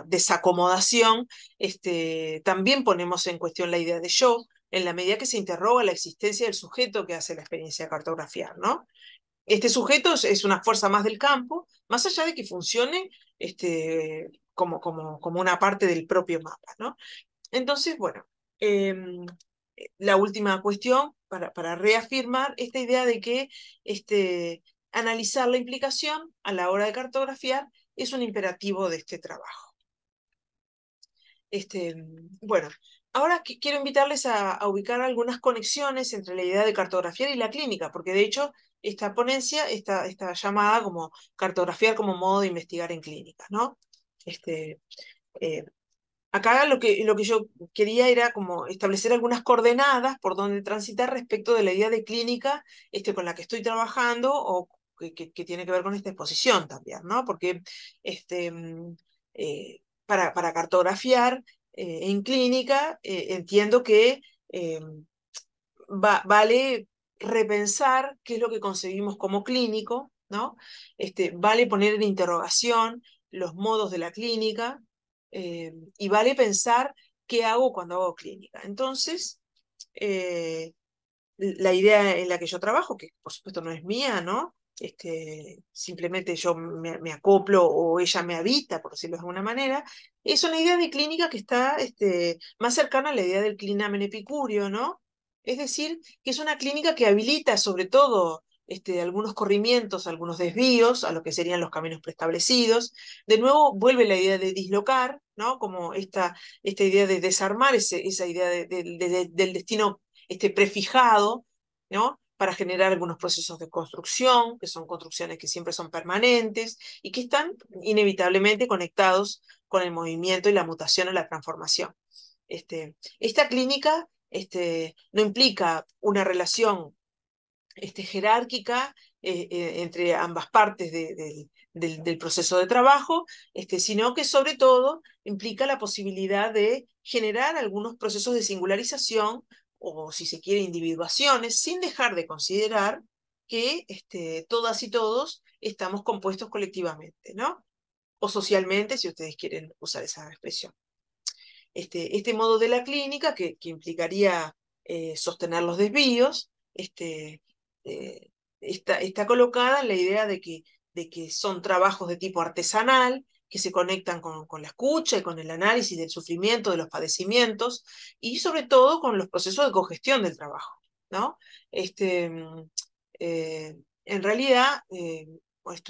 desacomodación, este, también ponemos en cuestión la idea de yo, en la medida que se interroga la existencia del sujeto que hace la experiencia de cartografiar. ¿no? Este sujeto es, es una fuerza más del campo, más allá de que funcione este, como, una parte del propio mapa. ¿no? Entonces, bueno, em, la última cuestión para, reafirmar esta idea de que este, analizar la implicación a la hora de cartografiar es un imperativo de este trabajo. Este, bueno, ahora quiero invitarles a, ubicar algunas conexiones entre la idea de cartografiar y la clínica, porque de hecho esta ponencia está, llamada como cartografiar como modo de investigar en clínica. ¿no? Este, eh, acá lo que, lo que yo quería era como establecer algunas coordenadas por donde transitar respecto de la idea de clínica este, con la que estoy trabajando o que, tiene que ver con esta exposición también, ¿no? Porque este, mm, eh, para, para, cartografiar eh, en clínica entiendo que em, vale repensar qué es lo que conseguimos como clínico, ¿no? vale poner en interrogación los modos de la clínica eh, y vale pensar qué hago cuando hago clínica. Entonces, eh, la idea en la que yo trabajo, que por supuesto no es mía, ¿no? Este, simplemente yo me, acoplo o ella me habita, por decirlo de alguna manera, es una idea de clínica que está este, más cercana a la idea del clinamen epicurio, ¿no? Es decir, que es una clínica que habilita sobre todo este, algunos corrimientos, algunos desvíos a lo que serían los caminos preestablecidos. De nuevo vuelve la idea de dislocar, ¿no? como esta, esta idea de desarmar ese, esa idea del destino este, prefijado, ¿no? para generar algunos procesos de construcción, que son construcciones que siempre son permanentes y que están inevitablemente conectados con el movimiento y la mutación o la transformación. Este, esta clínica este, no implica una relación este, jerárquica eh, eh, entre ambas partes del, proceso de trabajo, este, sino que sobre todo implica la posibilidad de generar algunos procesos de singularización o si se quiere individuaciones, sin dejar de considerar que este, todas y todos estamos compuestos colectivamente, ¿no? O socialmente, si ustedes quieren usar esa expresión. Este, este modo de la clínica, que, implicaría eh, sostener los desvíos, este, eh, está, está, colocada la idea de que, de que son trabajos de tipo artesanal, que se conectan con, la escucha y con el análisis del sufrimiento, de los padecimientos y sobre todo con los procesos de cogestión del trabajo. ¿no? Este, mm, eh, en realidad, eh,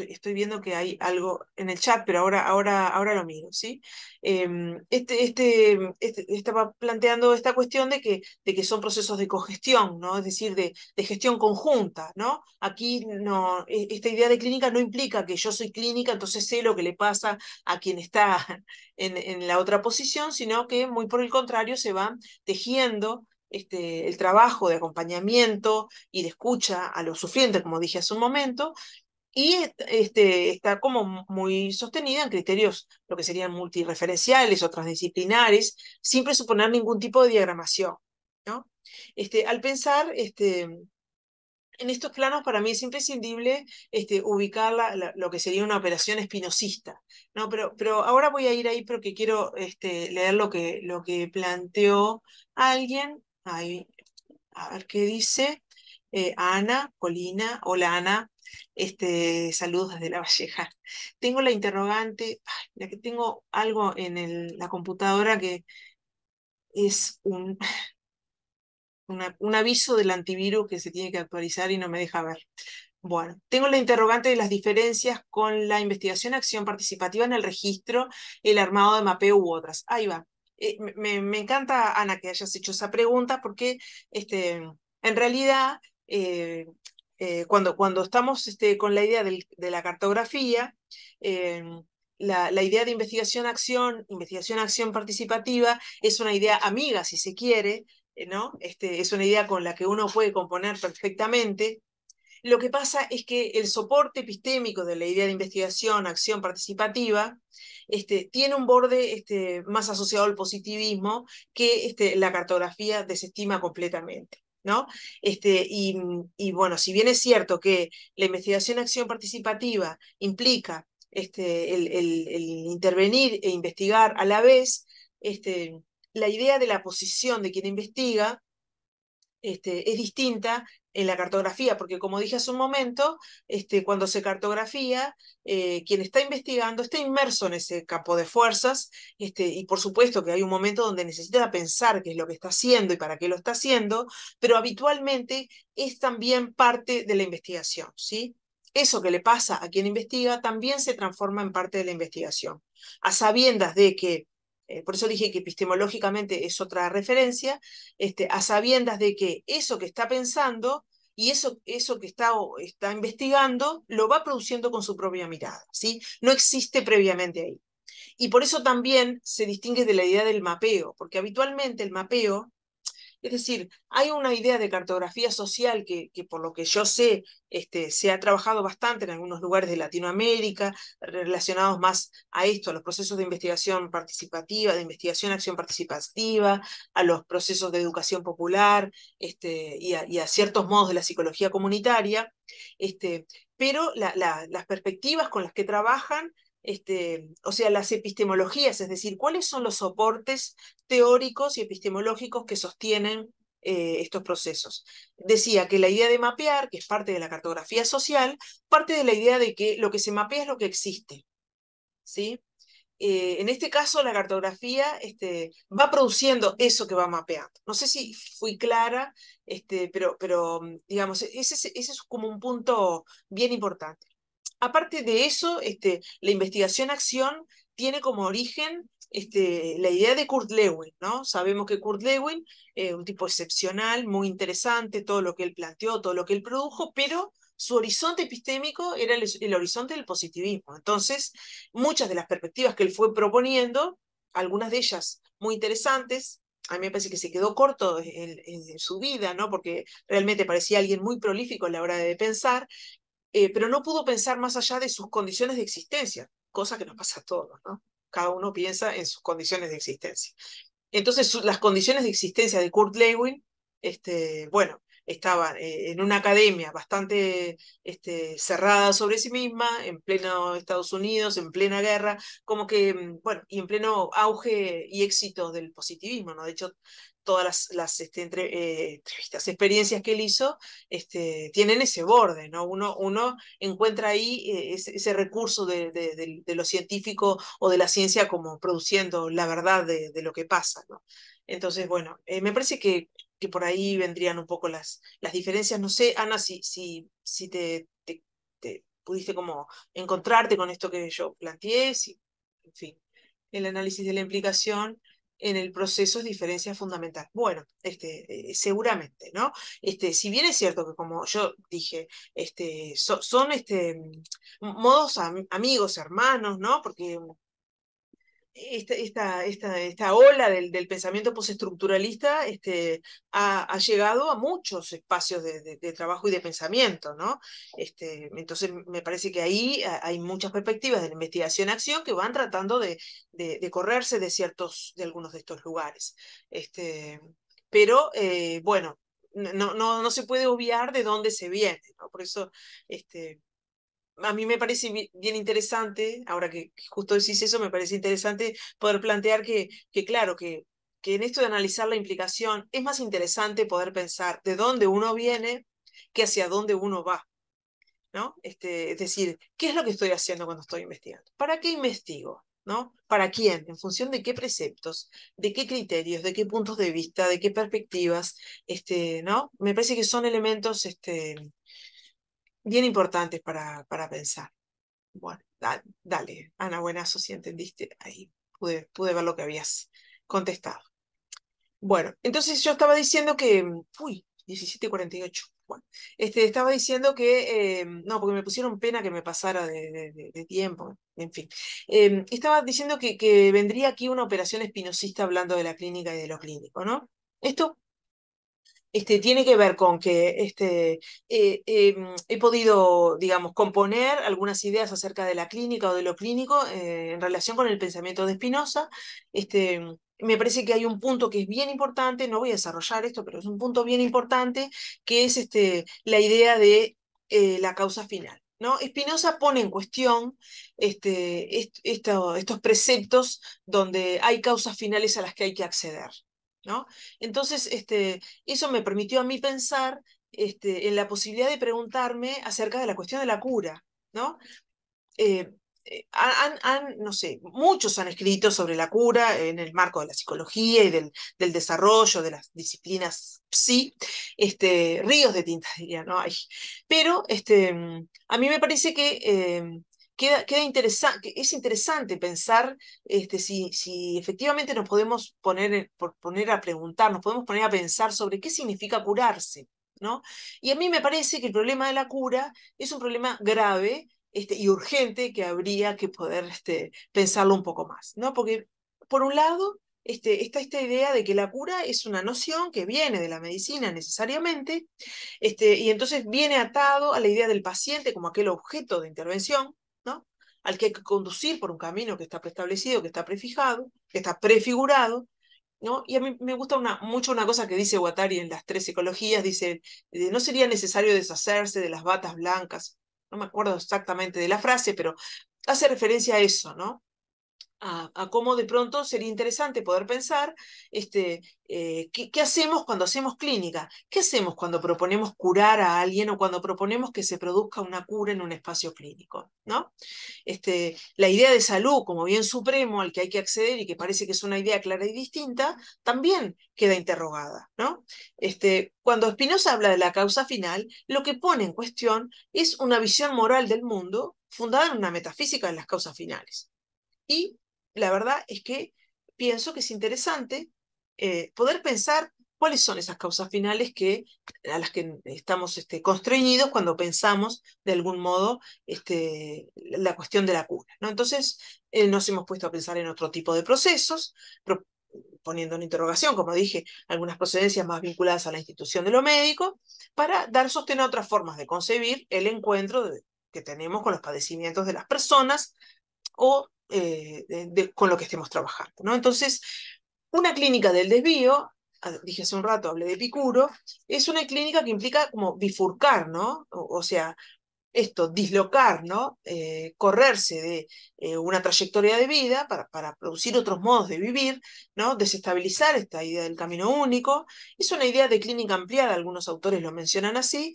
estoy, viendo que hay algo en el chat, pero ahora, ahora, ahora lo miro, ¿sí? Em, este, este, mm, este, estaba planteando esta cuestión de que, de que son procesos de cogestión, ¿no? Es decir, de, de, gestión conjunta, ¿no? Aquí no, e, esta idea de clínica no implica que yo soy clínica, entonces sé lo que le pasa a quien está en, la otra posición, sino que muy por el contrario se va tejiendo este, el trabajo de acompañamiento y de escucha a los sufrientes, como dije hace un momento, y este, está como muy sostenida en criterios, lo que serían multireferenciales o transdisciplinares, sin presuponer ningún tipo de diagramación. ¿no? Este, al pensar este, en estos planos, para mí es imprescindible este, ubicar lo que sería una operación espinosista. ¿no? Pero, pero ahora voy a ir ahí porque quiero este, leer lo que, lo que planteó alguien. Ahí, a ver qué dice. Eh, Ana, Colina, hola Ana, este, saludos desde La Valleja. Tengo la interrogante, ya que tengo algo en la computadora que es un, un aviso del antivirus que se tiene que actualizar y no me deja ver. Bueno, tengo la interrogante de las diferencias con la investigación, acción participativa en el registro, el armado de mapeo u otras. Ahí va. Eh, me, encanta, Ana, que hayas hecho esa pregunta porque este, en realidad eh, eh, cuando, estamos este, con la idea de la cartografía, eh, la, idea de investigación-acción, investigación-acción participativa, es una idea amiga, si se quiere, eh, ¿no? Este, es una idea con la que uno puede componer perfectamente. Lo que pasa es que el soporte epistémico de la idea de investigación, acción participativa, este, tiene un borde más asociado al positivismo que la cartografía desestima completamente. ¿no? Este, y, y, bueno, si bien es cierto que la investigación acción participativa implica este, el, intervenir e investigar a la vez, este, la idea de la posición de quien investiga este, es distinta en la cartografía, porque como dije hace un momento, este, cuando se cartografía, eh, quien está investigando está inmerso en ese campo de fuerzas, este, y por supuesto que hay un momento donde necesita pensar qué es lo que está haciendo y para qué lo está haciendo, pero habitualmente es también parte de la investigación, ¿sí? Eso que le pasa a quien investiga también se transforma en parte de la investigación, a sabiendas de que eh, por eso dije que epistemológicamente es otra referencia, este, a sabiendas de que eso que está pensando y eso, eso que está, está investigando lo va produciendo con su propia mirada, ¿sí? No existe previamente ahí. Y por eso también se distingue de la idea del mapeo, porque habitualmente el mapeo es decir, hay una idea de cartografía social que, por lo que yo sé, este, se ha trabajado bastante en algunos lugares de Latinoamérica, relacionados más a esto, a los procesos de investigación participativa, de investigación, acción participativa, a los procesos de educación popular este, y, a, ciertos modos de la psicología comunitaria, este, pero las perspectivas con las que trabajan este, o sea, las epistemologías, es decir, cuáles son los soportes teóricos y epistemológicos que sostienen eh, estos procesos. Decía que la idea de mapear, que es parte de la cartografía social, parte de la idea de que lo que se mapea es lo que existe. ¿sí? Eh, en este caso, la cartografía este, va produciendo eso que va mapeando. No sé si fui clara, este, pero, pero mm, digamos, ese, ese es como un punto bien importante aparte de eso, este, la investigación-acción tiene como origen este, la idea de Kurt Lewin, ¿no? Sabemos que Kurt Lewin, eh, un tipo excepcional, muy interesante, todo lo que él planteó, todo lo que él produjo, pero su horizonte epistémico era el, horizonte del positivismo. Entonces, muchas de las perspectivas que él fue proponiendo, algunas de ellas muy interesantes, a mí me parece que se quedó corto eh, en, su vida, ¿no? Porque realmente parecía alguien muy prolífico a la hora de pensar, eh, pero no pudo pensar más allá de sus condiciones de existencia, cosa que nos pasa a todos, ¿no? Cada uno piensa en sus condiciones de existencia. Entonces, las condiciones de existencia de Kurt Lewin, este, bueno, estaba eh, en una academia bastante este, cerrada sobre sí misma, en pleno Estados Unidos, en plena guerra, como que, mm, bueno, y en pleno auge y éxito del positivismo, ¿no? De hecho, todas las, las este, eh, entrevistas, experiencias que él hizo, este, tienen ese borde, ¿no? Uno, uno encuentra ahí eh, ese, recurso de, de, lo científico o de la ciencia como produciendo la verdad de, lo que pasa, ¿no? Entonces, bueno, eh, me parece que, que, por ahí vendrían un poco las, las diferencias. No sé, Ana, si, si, si te, te, pudiste como encontrarte con esto que yo planteé, si, en fin, el análisis de la implicación en el proceso es diferencia fundamental. Bueno, este, eh, seguramente, ¿no? Este, si bien es cierto que como yo dije, este, son este, modos amigos, hermanos, ¿no? Porque esta, esta, esta, ola del, pensamiento postestructuralista este, ha, llegado a muchos espacios de, trabajo y de pensamiento, ¿no? Este, entonces, me parece que ahí ah, hay muchas perspectivas de la investigación-acción que van tratando de, de, correrse de ciertos, de algunos de estos lugares. Este, pero, eh, bueno, no, no, no se puede obviar de dónde se viene, ¿no? Por eso, este, a mí me parece bien interesante, ahora que justo decís eso, me parece interesante poder plantear que, que claro, que, que en esto de analizar la implicación es más interesante poder pensar de dónde uno viene que hacia dónde uno va. ¿no? Este, es decir, ¿qué es lo que estoy haciendo cuando estoy investigando? ¿Para qué investigo? ¿no? ¿Para quién? En función de qué preceptos, de qué criterios, de qué puntos de vista, de qué perspectivas, este, ¿no? Me parece que son elementos este, bien importantes para, para pensar. Bueno, dale, Ana, buenazo, si entendiste, ahí pude, ver lo que habías contestado. Bueno, entonces yo estaba diciendo que, mm, uy, 1748. Bueno, este, estaba diciendo que, eh, no, porque me pusieron pena que me pasara de, tiempo, en fin. Eh, estaba diciendo que, que vendría aquí una operación espinosista hablando de la clínica y de lo clínico, ¿no? Esto este, tiene que ver con que este, eh, eh, mm, he podido, digamos, componer algunas ideas acerca de la clínica o de lo clínico eh, en relación con el pensamiento de Spinoza. Este, mm, me parece que hay un punto que es bien importante, no voy a desarrollar esto, pero es un punto bien importante, que es este, la idea de la causa final. ¿No? Spinoza pone en cuestión este, estos preceptos donde hay causas finales a las que hay que acceder. Entonces, este, eso me permitió a mí pensar este, en la posibilidad de preguntarme acerca de la cuestión de la cura, ¿no? Eh, eh, no sé, muchos han escrito sobre la cura en el marco de la psicología y del, desarrollo de las disciplinas psi, este, ríos de tinta diría, ¿no? hay pero este, a mí me parece que eh, queda, interesante, es interesante pensar este, si, si efectivamente nos podemos poner, poner a preguntar, nos podemos poner a pensar sobre qué significa curarse. ¿no? Y a mí me parece que el problema de la cura es un problema grave este, y urgente que habría que poder este, pensarlo un poco más, ¿no? Porque, por un lado, este, está esta idea de que la cura es una noción que viene de la medicina necesariamente, este, y entonces viene atado a la idea del paciente como aquel objeto de intervención, al que hay que conducir por un camino que está preestablecido, que está prefijado, que está prefigurado, ¿no? Y a mí me gusta una, mucho una cosa que dice Guattari en las tres ecologías, dice, eh, no sería necesario deshacerse de las batas blancas, no me acuerdo exactamente de la frase, pero hace referencia a eso, ¿no? a, cómo de pronto sería interesante poder pensar este, eh, ¿qué, hacemos cuando hacemos clínica, qué hacemos cuando proponemos curar a alguien o cuando proponemos que se produzca una cura en un espacio clínico. ¿no? Este, la idea de salud como bien supremo al que hay que acceder y que parece que es una idea clara y distinta, también queda interrogada. ¿no? Este, cuando Spinoza habla de la causa final, lo que pone en cuestión es una visión moral del mundo fundada en una metafísica de las causas finales. Y la verdad es que pienso que es interesante eh, poder pensar cuáles son esas causas finales que, a las que estamos este, constreñidos cuando pensamos de algún modo este, la cuestión de la cura. ¿no? Entonces, eh, nos hemos puesto a pensar en otro tipo de procesos, poniendo en interrogación, como dije, algunas procedencias más vinculadas a la institución de lo médico, para dar sostén a otras formas de concebir el encuentro que tenemos con los padecimientos de las personas o eh, con lo que estemos trabajando. ¿no? Entonces, una clínica del desvío, dije hace un rato, hablé de Picuro, es una clínica que implica como bifurcar, ¿no? O, sea, esto, dislocar, ¿no? Eh, correrse de eh, una trayectoria de vida para, para, producir otros modos de vivir, ¿no? Desestabilizar esta idea del camino único. Es una idea de clínica ampliada, algunos autores lo mencionan así,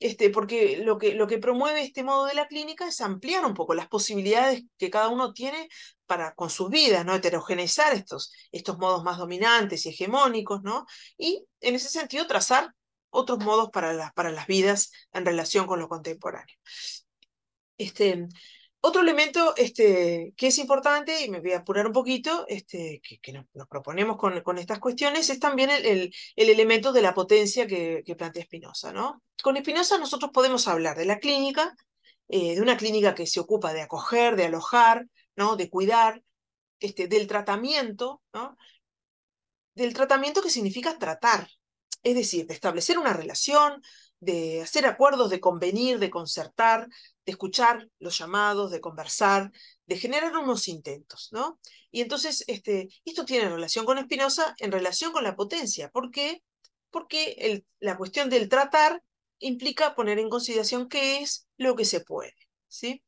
este, porque lo que, lo que promueve este modo de la clínica es ampliar un poco las posibilidades que cada uno tiene para con sus vidas, ¿no? Heterogeneizar estos, estos modos más dominantes y hegemónicos, ¿no? Y en ese sentido trazar otros modos para, las para las vidas en relación con lo contemporáneo. Este, otro elemento este, que es importante, y me voy a apurar un poquito, este, que, nos, proponemos con, estas cuestiones, es también el, elemento de la potencia que, plantea Spinoza. ¿no? Con Spinoza nosotros podemos hablar de la clínica, eh, de una clínica que se ocupa de acoger, de alojar, ¿no? de cuidar, este, del tratamiento, del tratamiento que significa tratar, es decir, establecer una relación, de hacer acuerdos, de convenir, de concertar, de escuchar los llamados, de conversar, de generar unos intentos, ¿no? Y entonces, este, esto tiene relación con Espinosa en relación con la potencia. ¿Por qué? Porque el, la cuestión del tratar implica poner en consideración qué es lo que se puede, ¿sí?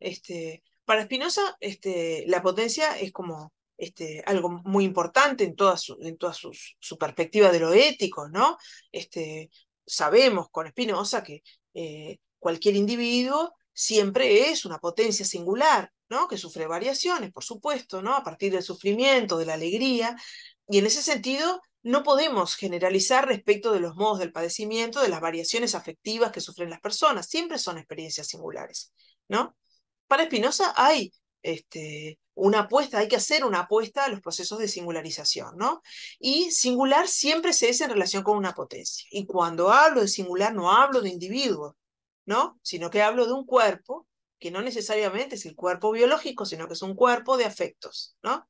Este, para Espinosa este, la potencia es como este, algo muy importante en toda su, en toda su, su perspectiva de lo ético, ¿no? Este, sabemos con Spinoza que eh, cualquier individuo siempre es una potencia singular, ¿no? que sufre variaciones, por supuesto, ¿no? a partir del sufrimiento, de la alegría, y en ese sentido no podemos generalizar respecto de los modos del padecimiento, de las variaciones afectivas que sufren las personas, siempre son experiencias singulares. ¿no? Para Spinoza hay este, una apuesta, hay que hacer una apuesta a los procesos de singularización, ¿no? Y singular siempre se es en relación con una potencia. Y cuando hablo de singular no hablo de individuo, ¿no? Sino que hablo de un cuerpo que no necesariamente es el cuerpo biológico, sino que es un cuerpo de afectos, ¿no?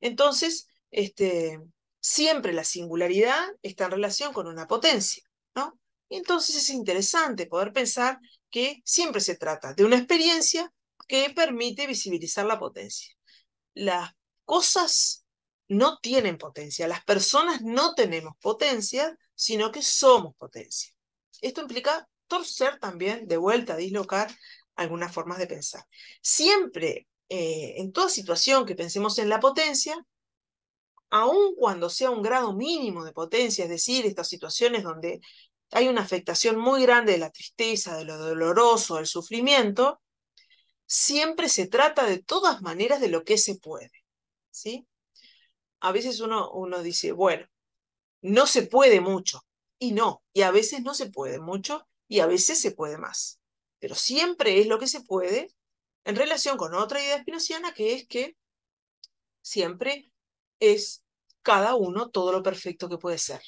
Entonces, este, siempre la singularidad está en relación con una potencia, ¿no? Y Entonces es interesante poder pensar que siempre se trata de una experiencia que permite visibilizar la potencia. Las cosas no tienen potencia, las personas no tenemos potencia, sino que somos potencia. Esto implica torcer también, de vuelta, dislocar algunas formas de pensar. Siempre, eh, en toda situación que pensemos en la potencia, aun cuando sea un grado mínimo de potencia, es decir, estas situaciones donde hay una afectación muy grande de la tristeza, de lo doloroso, del sufrimiento, siempre se trata de todas maneras de lo que se puede. ¿sí? A veces uno, uno dice, bueno, no se puede mucho, y no, y a veces no se puede mucho, y a veces se puede más. Pero siempre es lo que se puede en relación con otra idea espinociana, que es que siempre es cada uno todo lo perfecto que puede ser.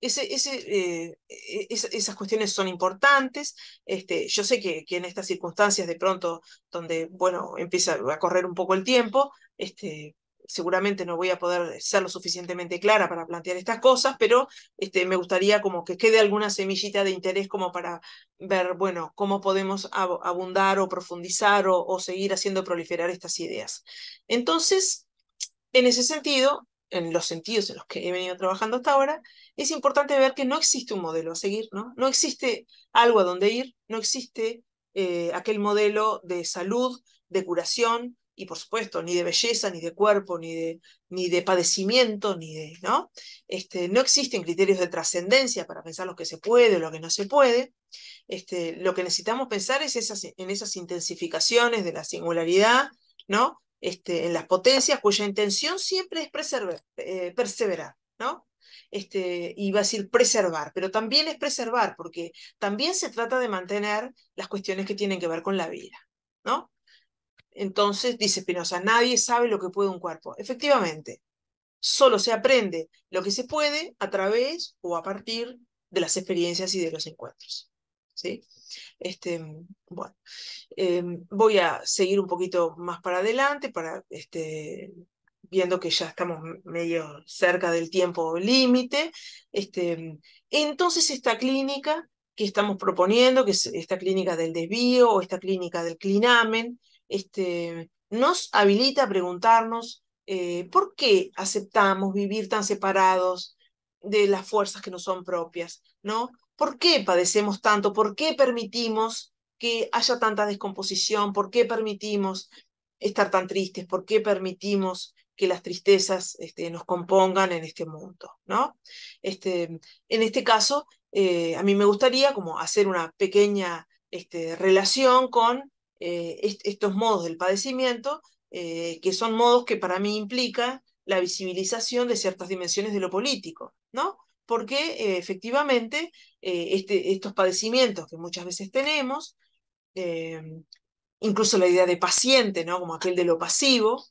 Ese, eh, e, esas cuestiones son importantes. Este, yo sé que, en estas circunstancias, de pronto, donde bueno, empieza a correr un poco el tiempo, este, seguramente no voy a poder ser lo suficientemente clara para plantear estas cosas, pero este, me gustaría como que quede alguna semillita de interés como para ver, bueno, cómo podemos abundar o profundizar o seguir haciendo proliferar estas ideas. Entonces, en ese sentido, en los sentidos en los que he venido trabajando hasta ahora, es importante ver que no existe un modelo a seguir, ¿no? No existe algo a donde ir, no existe eh, aquel modelo de salud, de curación, y por supuesto, ni de belleza, ni de cuerpo, ni de, ni de padecimiento, ni de, ¿no? Este, no existen criterios de trascendencia para pensar lo que se puede, lo que no se puede. Este, lo que necesitamos pensar es esas, en esas intensificaciones de la singularidad, ¿no? Este, en las potencias cuya intención siempre es preservar, eh, perseverar, ¿no? Este, iba a decir preservar, pero también es preservar, porque también se trata de mantener las cuestiones que tienen que ver con la vida, ¿no? Entonces, dice Spinoza, nadie sabe lo que puede un cuerpo. Efectivamente, solo se aprende lo que se puede a través o a partir de las experiencias y de los encuentros, ¿sí? Este, bueno, em, voy a seguir un poquito más para adelante para este, viendo que ya estamos medio cerca del tiempo límite. Este, em, entonces, esta clínica que estamos proponiendo, que es esta clínica del desvío o esta clínica del clinamen, este, nos habilita a preguntarnos eh, por qué aceptamos vivir tan separados de las fuerzas que no son propias, ¿no? ¿Por qué padecemos tanto? ¿Por qué permitimos que haya tanta descomposición? ¿Por qué permitimos estar tan tristes? ¿Por qué permitimos que las tristezas este, nos compongan en este mundo? ¿no? Este, en este caso, eh, a mí me gustaría como hacer una pequeña este, relación con eh, estos modos del padecimiento, eh, que son modos que para mí implican la visibilización de ciertas dimensiones de lo político, ¿no? porque eh, efectivamente eh, este, estos padecimientos que muchas veces tenemos, em, incluso la idea de paciente, ¿no? como aquel de lo pasivo,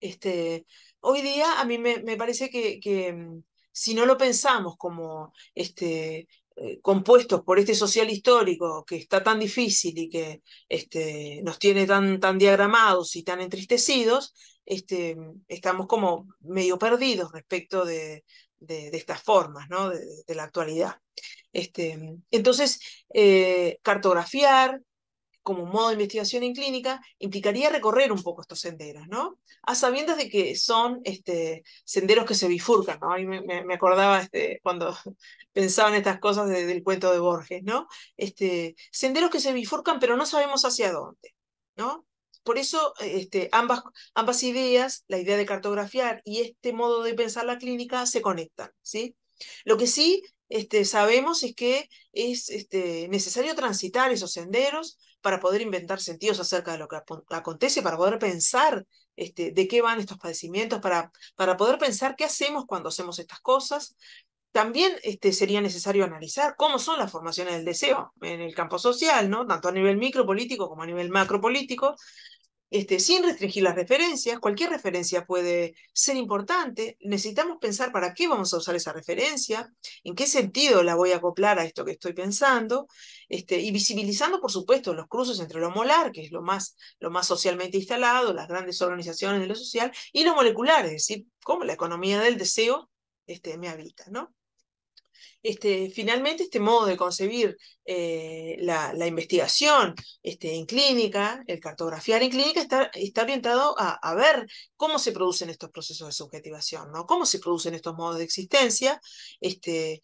este, hoy día a mí me, parece que, em, si no lo pensamos como este, eh, compuestos por este social histórico que está tan difícil y que nos tiene tan, diagramados y tan entristecidos, estamos como medio perdidos respecto de, de, estas formas, ¿no? de, la actualidad. Este, entonces, eh, cartografiar como modo de investigación en clínica implicaría recorrer un poco estos senderos, ¿no? A sabiendas de que son este, senderos que se bifurcan, ¿no? me, me acordaba este, cuando pensaba en estas cosas del cuento de Borges, ¿no? Este, senderos que se bifurcan, pero no sabemos hacia dónde, ¿no? Por eso este, ambas, ideas, la idea de cartografiar y este modo de pensar la clínica, se conectan. ¿sí? Lo que sí este, sabemos es que es este, necesario transitar esos senderos para poder inventar sentidos acerca de lo que acontece, para poder pensar de qué van estos padecimientos, para, poder pensar qué hacemos cuando hacemos estas cosas. También sería necesario analizar cómo son las formaciones del deseo en el campo social, ¿no? tanto a nivel micropolítico como a nivel macropolítico, este, sin restringir las referencias, cualquier referencia puede ser importante, necesitamos pensar para qué vamos a usar esa referencia, en qué sentido la voy a acoplar a esto que estoy pensando, este, y visibilizando, por supuesto, los cruces entre lo molar, que es lo más, lo más socialmente instalado, las grandes organizaciones de lo social, y lo molecular, es decir, cómo la economía del deseo este, me habita, ¿no? este, finalmente este modo de concebir eh, la, investigación este, en clínica, el cartografiar en clínica, está, está orientado a, ver cómo se producen estos procesos de subjetivación, ¿no? cómo se producen estos modos de existencia, este,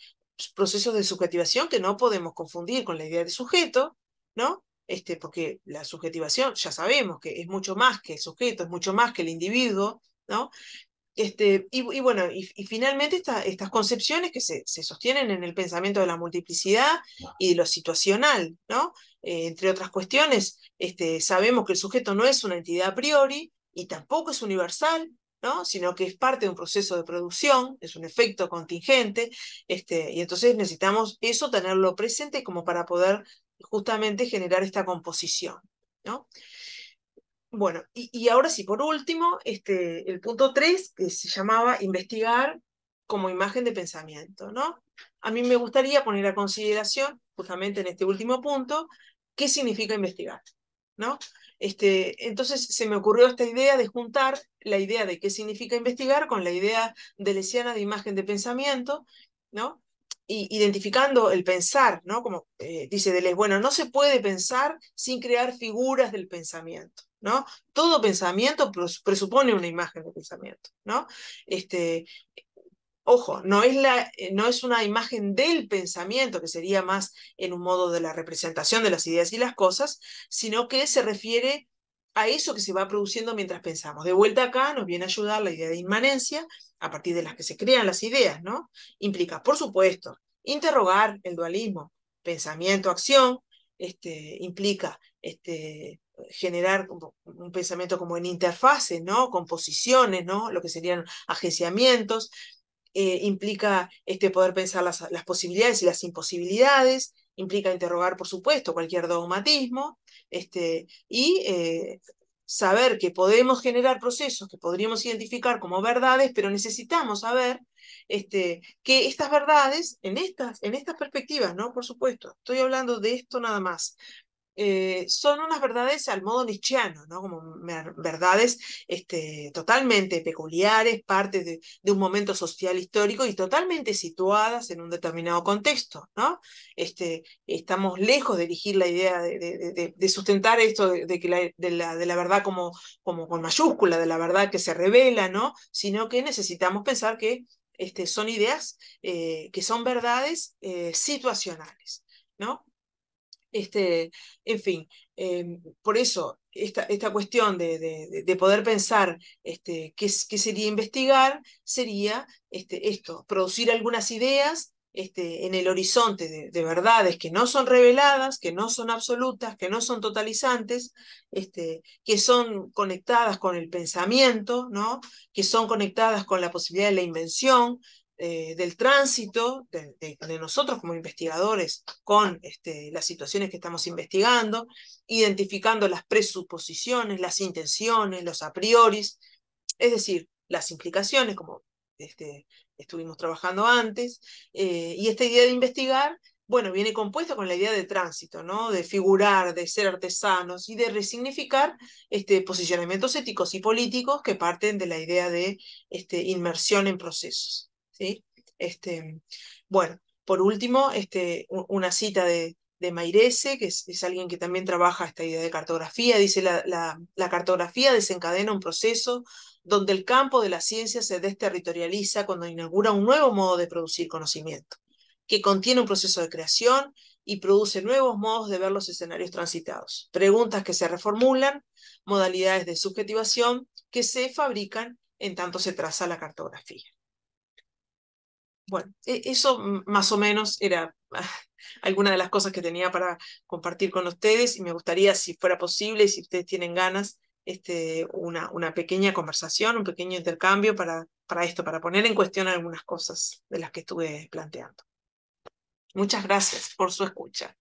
procesos de subjetivación que no podemos confundir con la idea de sujeto, ¿no? Este, porque la subjetivación ya sabemos que es mucho más que el sujeto, es mucho más que el individuo, ¿no? Este, y, bueno, y, finalmente estas concepciones que se, sostienen en el pensamiento de la multiplicidad y de lo situacional, ¿no? Eh, entre otras cuestiones, este, sabemos que el sujeto no es una entidad a priori y tampoco es universal, ¿no? sino que es parte de un proceso de producción, es un efecto contingente, este, y entonces necesitamos eso tenerlo presente como para poder justamente generar esta composición. ¿no? Bueno, y, ahora sí, por último, este, el punto 3, que se llamaba investigar como imagen de pensamiento, ¿no? A mí me gustaría poner a consideración, justamente en este último punto, qué significa investigar, ¿no? Este, entonces se me ocurrió esta idea de juntar la idea de qué significa investigar con la idea de lesiana de imagen de pensamiento, ¿no? identificando el pensar, ¿no? Como eh, dice Deleuze, bueno, no se puede pensar sin crear figuras del pensamiento, ¿no? Todo pensamiento presupone una imagen de pensamiento, ¿no? Este, ojo, no es, la, eh, no es una imagen del pensamiento, que sería más en un modo de la representación de las ideas y las cosas, sino que se refiere a eso que se va produciendo mientras pensamos. De vuelta acá nos viene a ayudar la idea de inmanencia, a partir de las que se crean las ideas, ¿no? Implica, por supuesto, interrogar el dualismo, pensamiento, acción, este, implica este, generar un pensamiento como en interfase, ¿no? Composiciones, ¿no? Lo que serían agenciamientos, eh, implica este, poder pensar las, las, posibilidades y las imposibilidades, implica interrogar, por supuesto, cualquier dogmatismo, este, y eh, saber que podemos generar procesos que podríamos identificar como verdades, pero necesitamos saber este, que estas verdades, en estas, en estas perspectivas, ¿no? Por supuesto, estoy hablando de esto nada más, eh, son unas verdades al modo nietzscheano, ¿no? como verdades este, totalmente peculiares, parte de, un momento social histórico y totalmente situadas en un determinado contexto. ¿no? Este, estamos lejos de elegir la idea de, sustentar esto de, que la, de, la, verdad como, como con mayúscula, de la verdad que se revela, ¿no? sino que necesitamos pensar que este, son ideas eh, que son verdades eh, situacionales. ¿no? Este, en fin, em, por eso esta, cuestión de, poder pensar este, qué, sería investigar sería este, esto, producir algunas ideas este, en el horizonte de, de, verdades que no son reveladas, que no son absolutas, que no son totalizantes, este, que son conectadas con el pensamiento, ¿no? que son conectadas con la posibilidad de la invención, eh, del tránsito de, nosotros como investigadores con este, las situaciones que estamos investigando, identificando las presuposiciones, las intenciones, los a prioris, es decir, las implicaciones, como este, estuvimos trabajando antes, eh, y esta idea de investigar, bueno, viene compuesta con la idea de tránsito, ¿no? De figurar, de ser artesanos y de resignificar este, posicionamientos éticos y políticos que parten de la idea de este, inmersión en procesos. Este, bueno, por último, este, una cita de, de Mairese, que es, alguien que también trabaja esta idea de cartografía, dice la, la, la, cartografía desencadena un proceso donde el campo de la ciencia se desterritorializa cuando inaugura un nuevo modo de producir conocimiento, que contiene un proceso de creación y produce nuevos modos de ver los escenarios transitados, preguntas que se reformulan, modalidades de subjetivación que se fabrican en tanto se traza la cartografía bueno, e-, eso más o menos era alguna de las cosas que tenía para compartir con ustedes y me gustaría, si fuera posible, si ustedes tienen ganas, este, una, una pequeña conversación, un pequeño intercambio para, para esto, para poner en cuestión algunas cosas de las que estuve planteando. Muchas gracias por su escucha.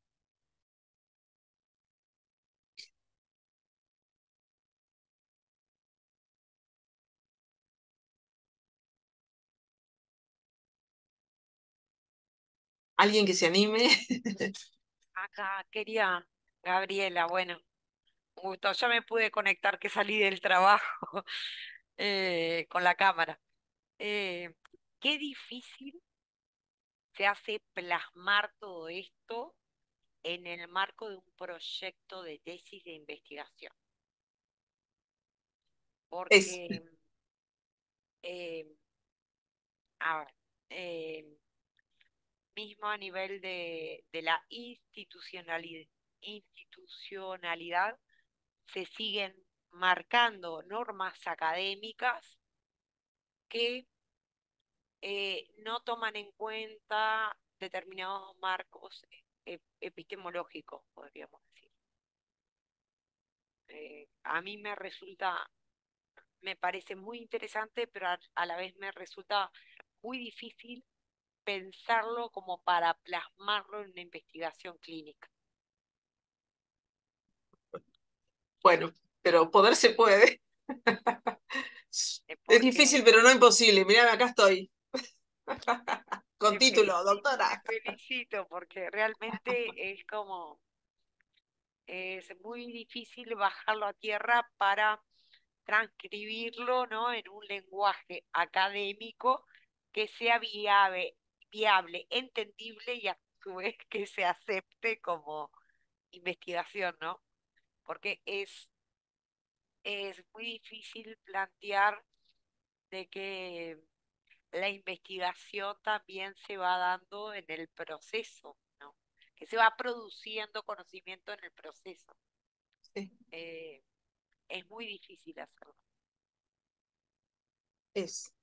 ¿Alguien que se anime? Acá, quería, Gabriela, bueno, justo Ya me pude conectar que salí del trabajo eh, con la cámara. Eh, qué difícil se hace plasmar todo esto en el marco de un proyecto de tesis de investigación. Porque, eh, a ver, mismo a nivel de, la institucionalidad, se siguen marcando normas académicas que eh, no toman en cuenta determinados marcos e-, e-, epistemológicos, podríamos decir. Eh, a mí me resulta, me parece muy interesante, pero a la vez me resulta muy difícil pensarlo como para plasmarlo en una investigación clínica. Bueno, pero poder se puede. es difícil, pero no imposible. Mirá, acá estoy. Con título, doctora. felicito porque realmente es como, es muy difícil bajarlo a tierra para transcribirlo ¿no? en un lenguaje académico que sea viable, viable, entendible y a su vez que se acepte como investigación, ¿no? Porque es, es muy difícil plantear de que la investigación también se va dando en el proceso, ¿no? Que se va produciendo conocimiento en el proceso. Sí. Eh, es muy difícil hacerlo. Es,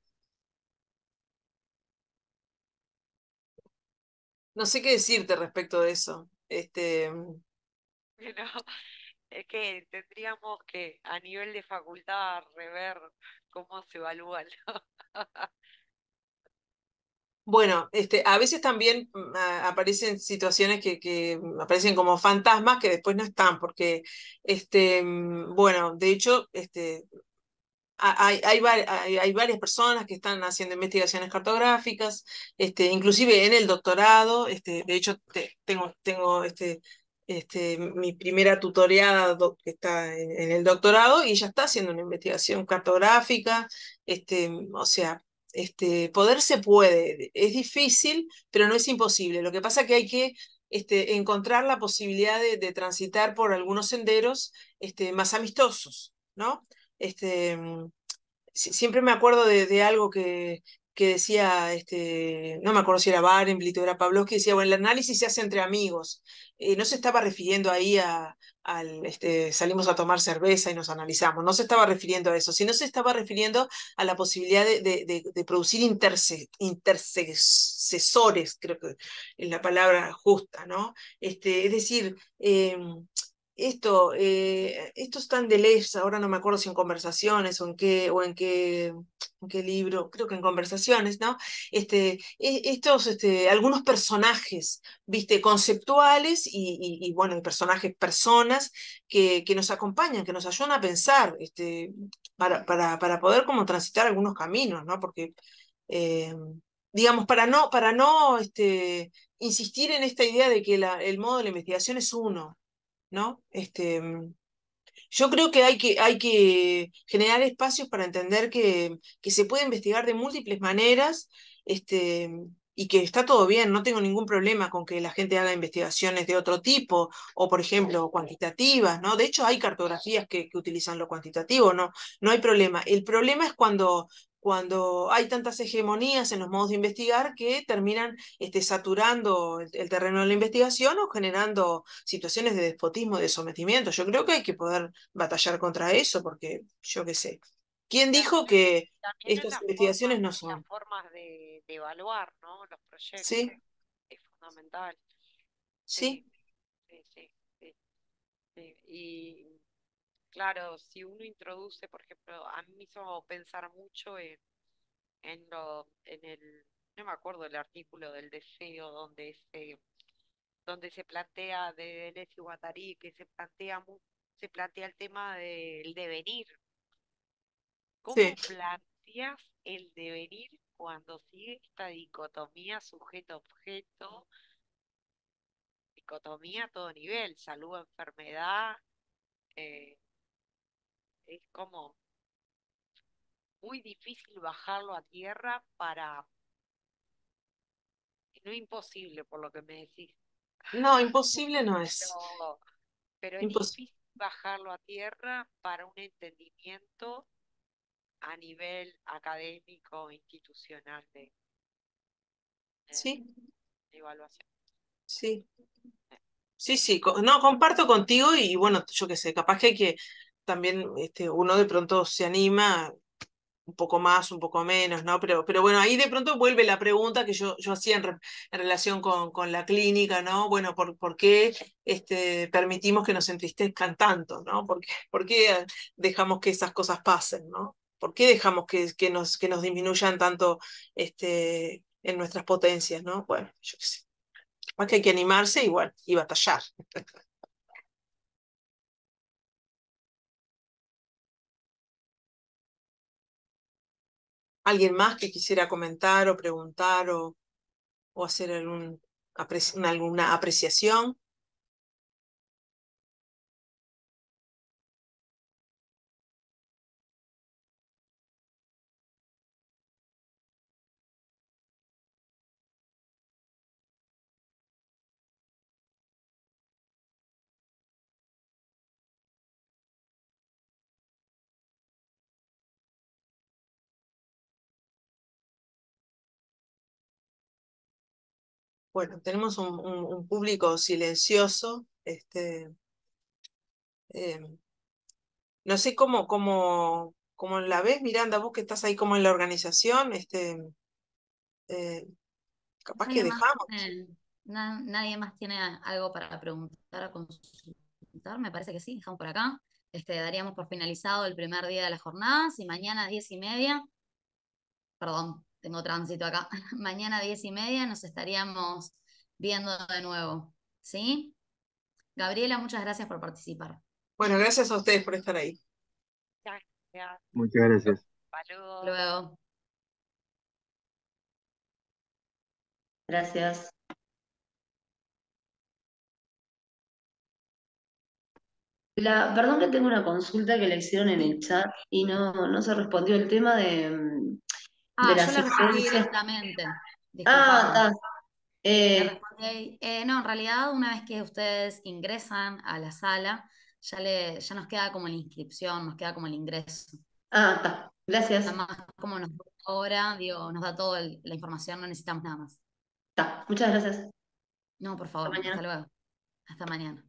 no sé qué decirte respecto de eso. Este... Bueno, mm, es que tendríamos que a nivel de facultad rever cómo se evalúa. Bueno, este, a veces también mm, aparecen situaciones que, que, mm, aparecen como fantasmas que después no están, porque, este, bueno, de hecho, este, hay, hay, varias personas que están haciendo investigaciones cartográficas, este, inclusive en el doctorado, este, de hecho tengo, tengo este, este, mi primera tutoreada que está en, el doctorado y ya está haciendo una investigación cartográfica, este, o sea, este, poder se puede, es difícil, pero no es imposible. Lo que pasa es que hay que este, encontrar la posibilidad de, transitar por algunos senderos este, más amistosos, ¿no? este, mm, siempre me acuerdo de, algo que, que decía, este, no me acuerdo si era Barenblit o era que decía, bueno, el análisis se hace entre amigos. Eh, no se estaba refiriendo ahí a, al, este, salimos a tomar cerveza y nos analizamos, no se estaba refiriendo a eso, sino se estaba refiriendo a la posibilidad de, producir intercesores, creo que es la palabra justa, ¿no? Este, es decir, em, esto, eh, esto está en Deleuze, ahora no me acuerdo si en conversaciones o en qué, o en qué, libro, creo que en conversaciones, ¿no? Este, e, estos, este, algunos personajes, viste, conceptuales y, y, bueno, personajes, personas que, nos acompañan, que nos ayudan a pensar, este, para, poder como transitar algunos caminos, ¿no? Porque, eh, digamos, para no, para no, este, insistir en esta idea de que el modo de la investigación es uno, ¿no? Este, mm, yo creo que hay que, hay que generar espacios para entender que, que se puede investigar de múltiples maneras este, y que está todo bien, no tengo ningún problema con que la gente haga investigaciones de otro tipo, o por ejemplo, cuantitativas, ¿no? De hecho, hay cartografías que, utilizan lo cuantitativo, ¿no? No hay problema. El problema es cuando, cuando hay tantas hegemonías en los modos de investigar que terminan este, saturando el, terreno de la investigación o generando situaciones de despotismo, de sometimiento. Yo creo que hay que poder batallar contra eso, porque yo qué sé. ¿Quién dijo que estas investigaciones no son? Las formas de, evaluar ¿no? los proyectos. Sí. Es fundamental. Sí. sí, sí. Y claro, si uno introduce, por ejemplo, a mí me hizo pensar mucho en, en, lo, en el, no me acuerdo el artículo del deseo donde se, donde se plantea de Deleuze y que se plantea, se plantea el tema del devenir. ¿Cómo planteas el devenir cuando sigue esta dicotomía sujeto-objeto? dicotomía a todo nivel, salud, enfermedad, eh, es como muy difícil bajarlo a tierra para... No imposible, por lo que me decís. No, imposible no es. Pero, es difícil bajarlo a tierra para un entendimiento a nivel académico, institucional de, eh, sí. evaluación. Sí. Sí, sí, no, comparto contigo y bueno, yo qué sé, capaz que hay que también este, uno de pronto se anima un poco más, un poco menos, ¿no? Pero, pero bueno, ahí de pronto vuelve la pregunta que yo, yo hacía en, relación con, con, la clínica, ¿no? Bueno, ¿por, qué este, permitimos que nos entristezcan tanto, ¿no? ¿Por qué, dejamos que esas cosas pasen, ¿no? ¿Por qué dejamos que, que, nos, que nos disminuyan tanto este, en nuestras potencias, ¿no? Bueno, yo qué sé. Más que hay que animarse igual y batallar. alguien más que quisiera comentar o preguntar o, hacer alguna apreciación. bueno, tenemos un, público silencioso, este, em, no sé cómo, cómo, cómo, la ves, Miranda, vos que estás ahí como en la organización, este, eh, capaz que dejamos. nadie más tiene algo para preguntar consultar, me parece que sí, dejamos por acá. Este, daríamos por finalizado el primer día de la jornada, si mañana a diez y media, perdón, tengo tránsito acá. Mañana a diez y media nos estaríamos viendo de nuevo. ¿Sí? Gabriela, muchas gracias por participar. Bueno, gracias a ustedes por estar ahí. Muchas gracias. luego. Gracias. perdón que tengo una consulta que le hicieron en el chat y no, no se respondió el tema de, mm, Ah, de directamente. Ah, está. Eh, eh, no, en realidad una vez que ustedes ingresan a la sala, ya, le, ya nos queda como la inscripción, nos queda como el ingreso. Ah, está. Gracias. como nos ahora, digo, nos da toda la información, no necesitamos nada más. Está. Muchas gracias. No, por favor. hasta luego. Hasta mañana.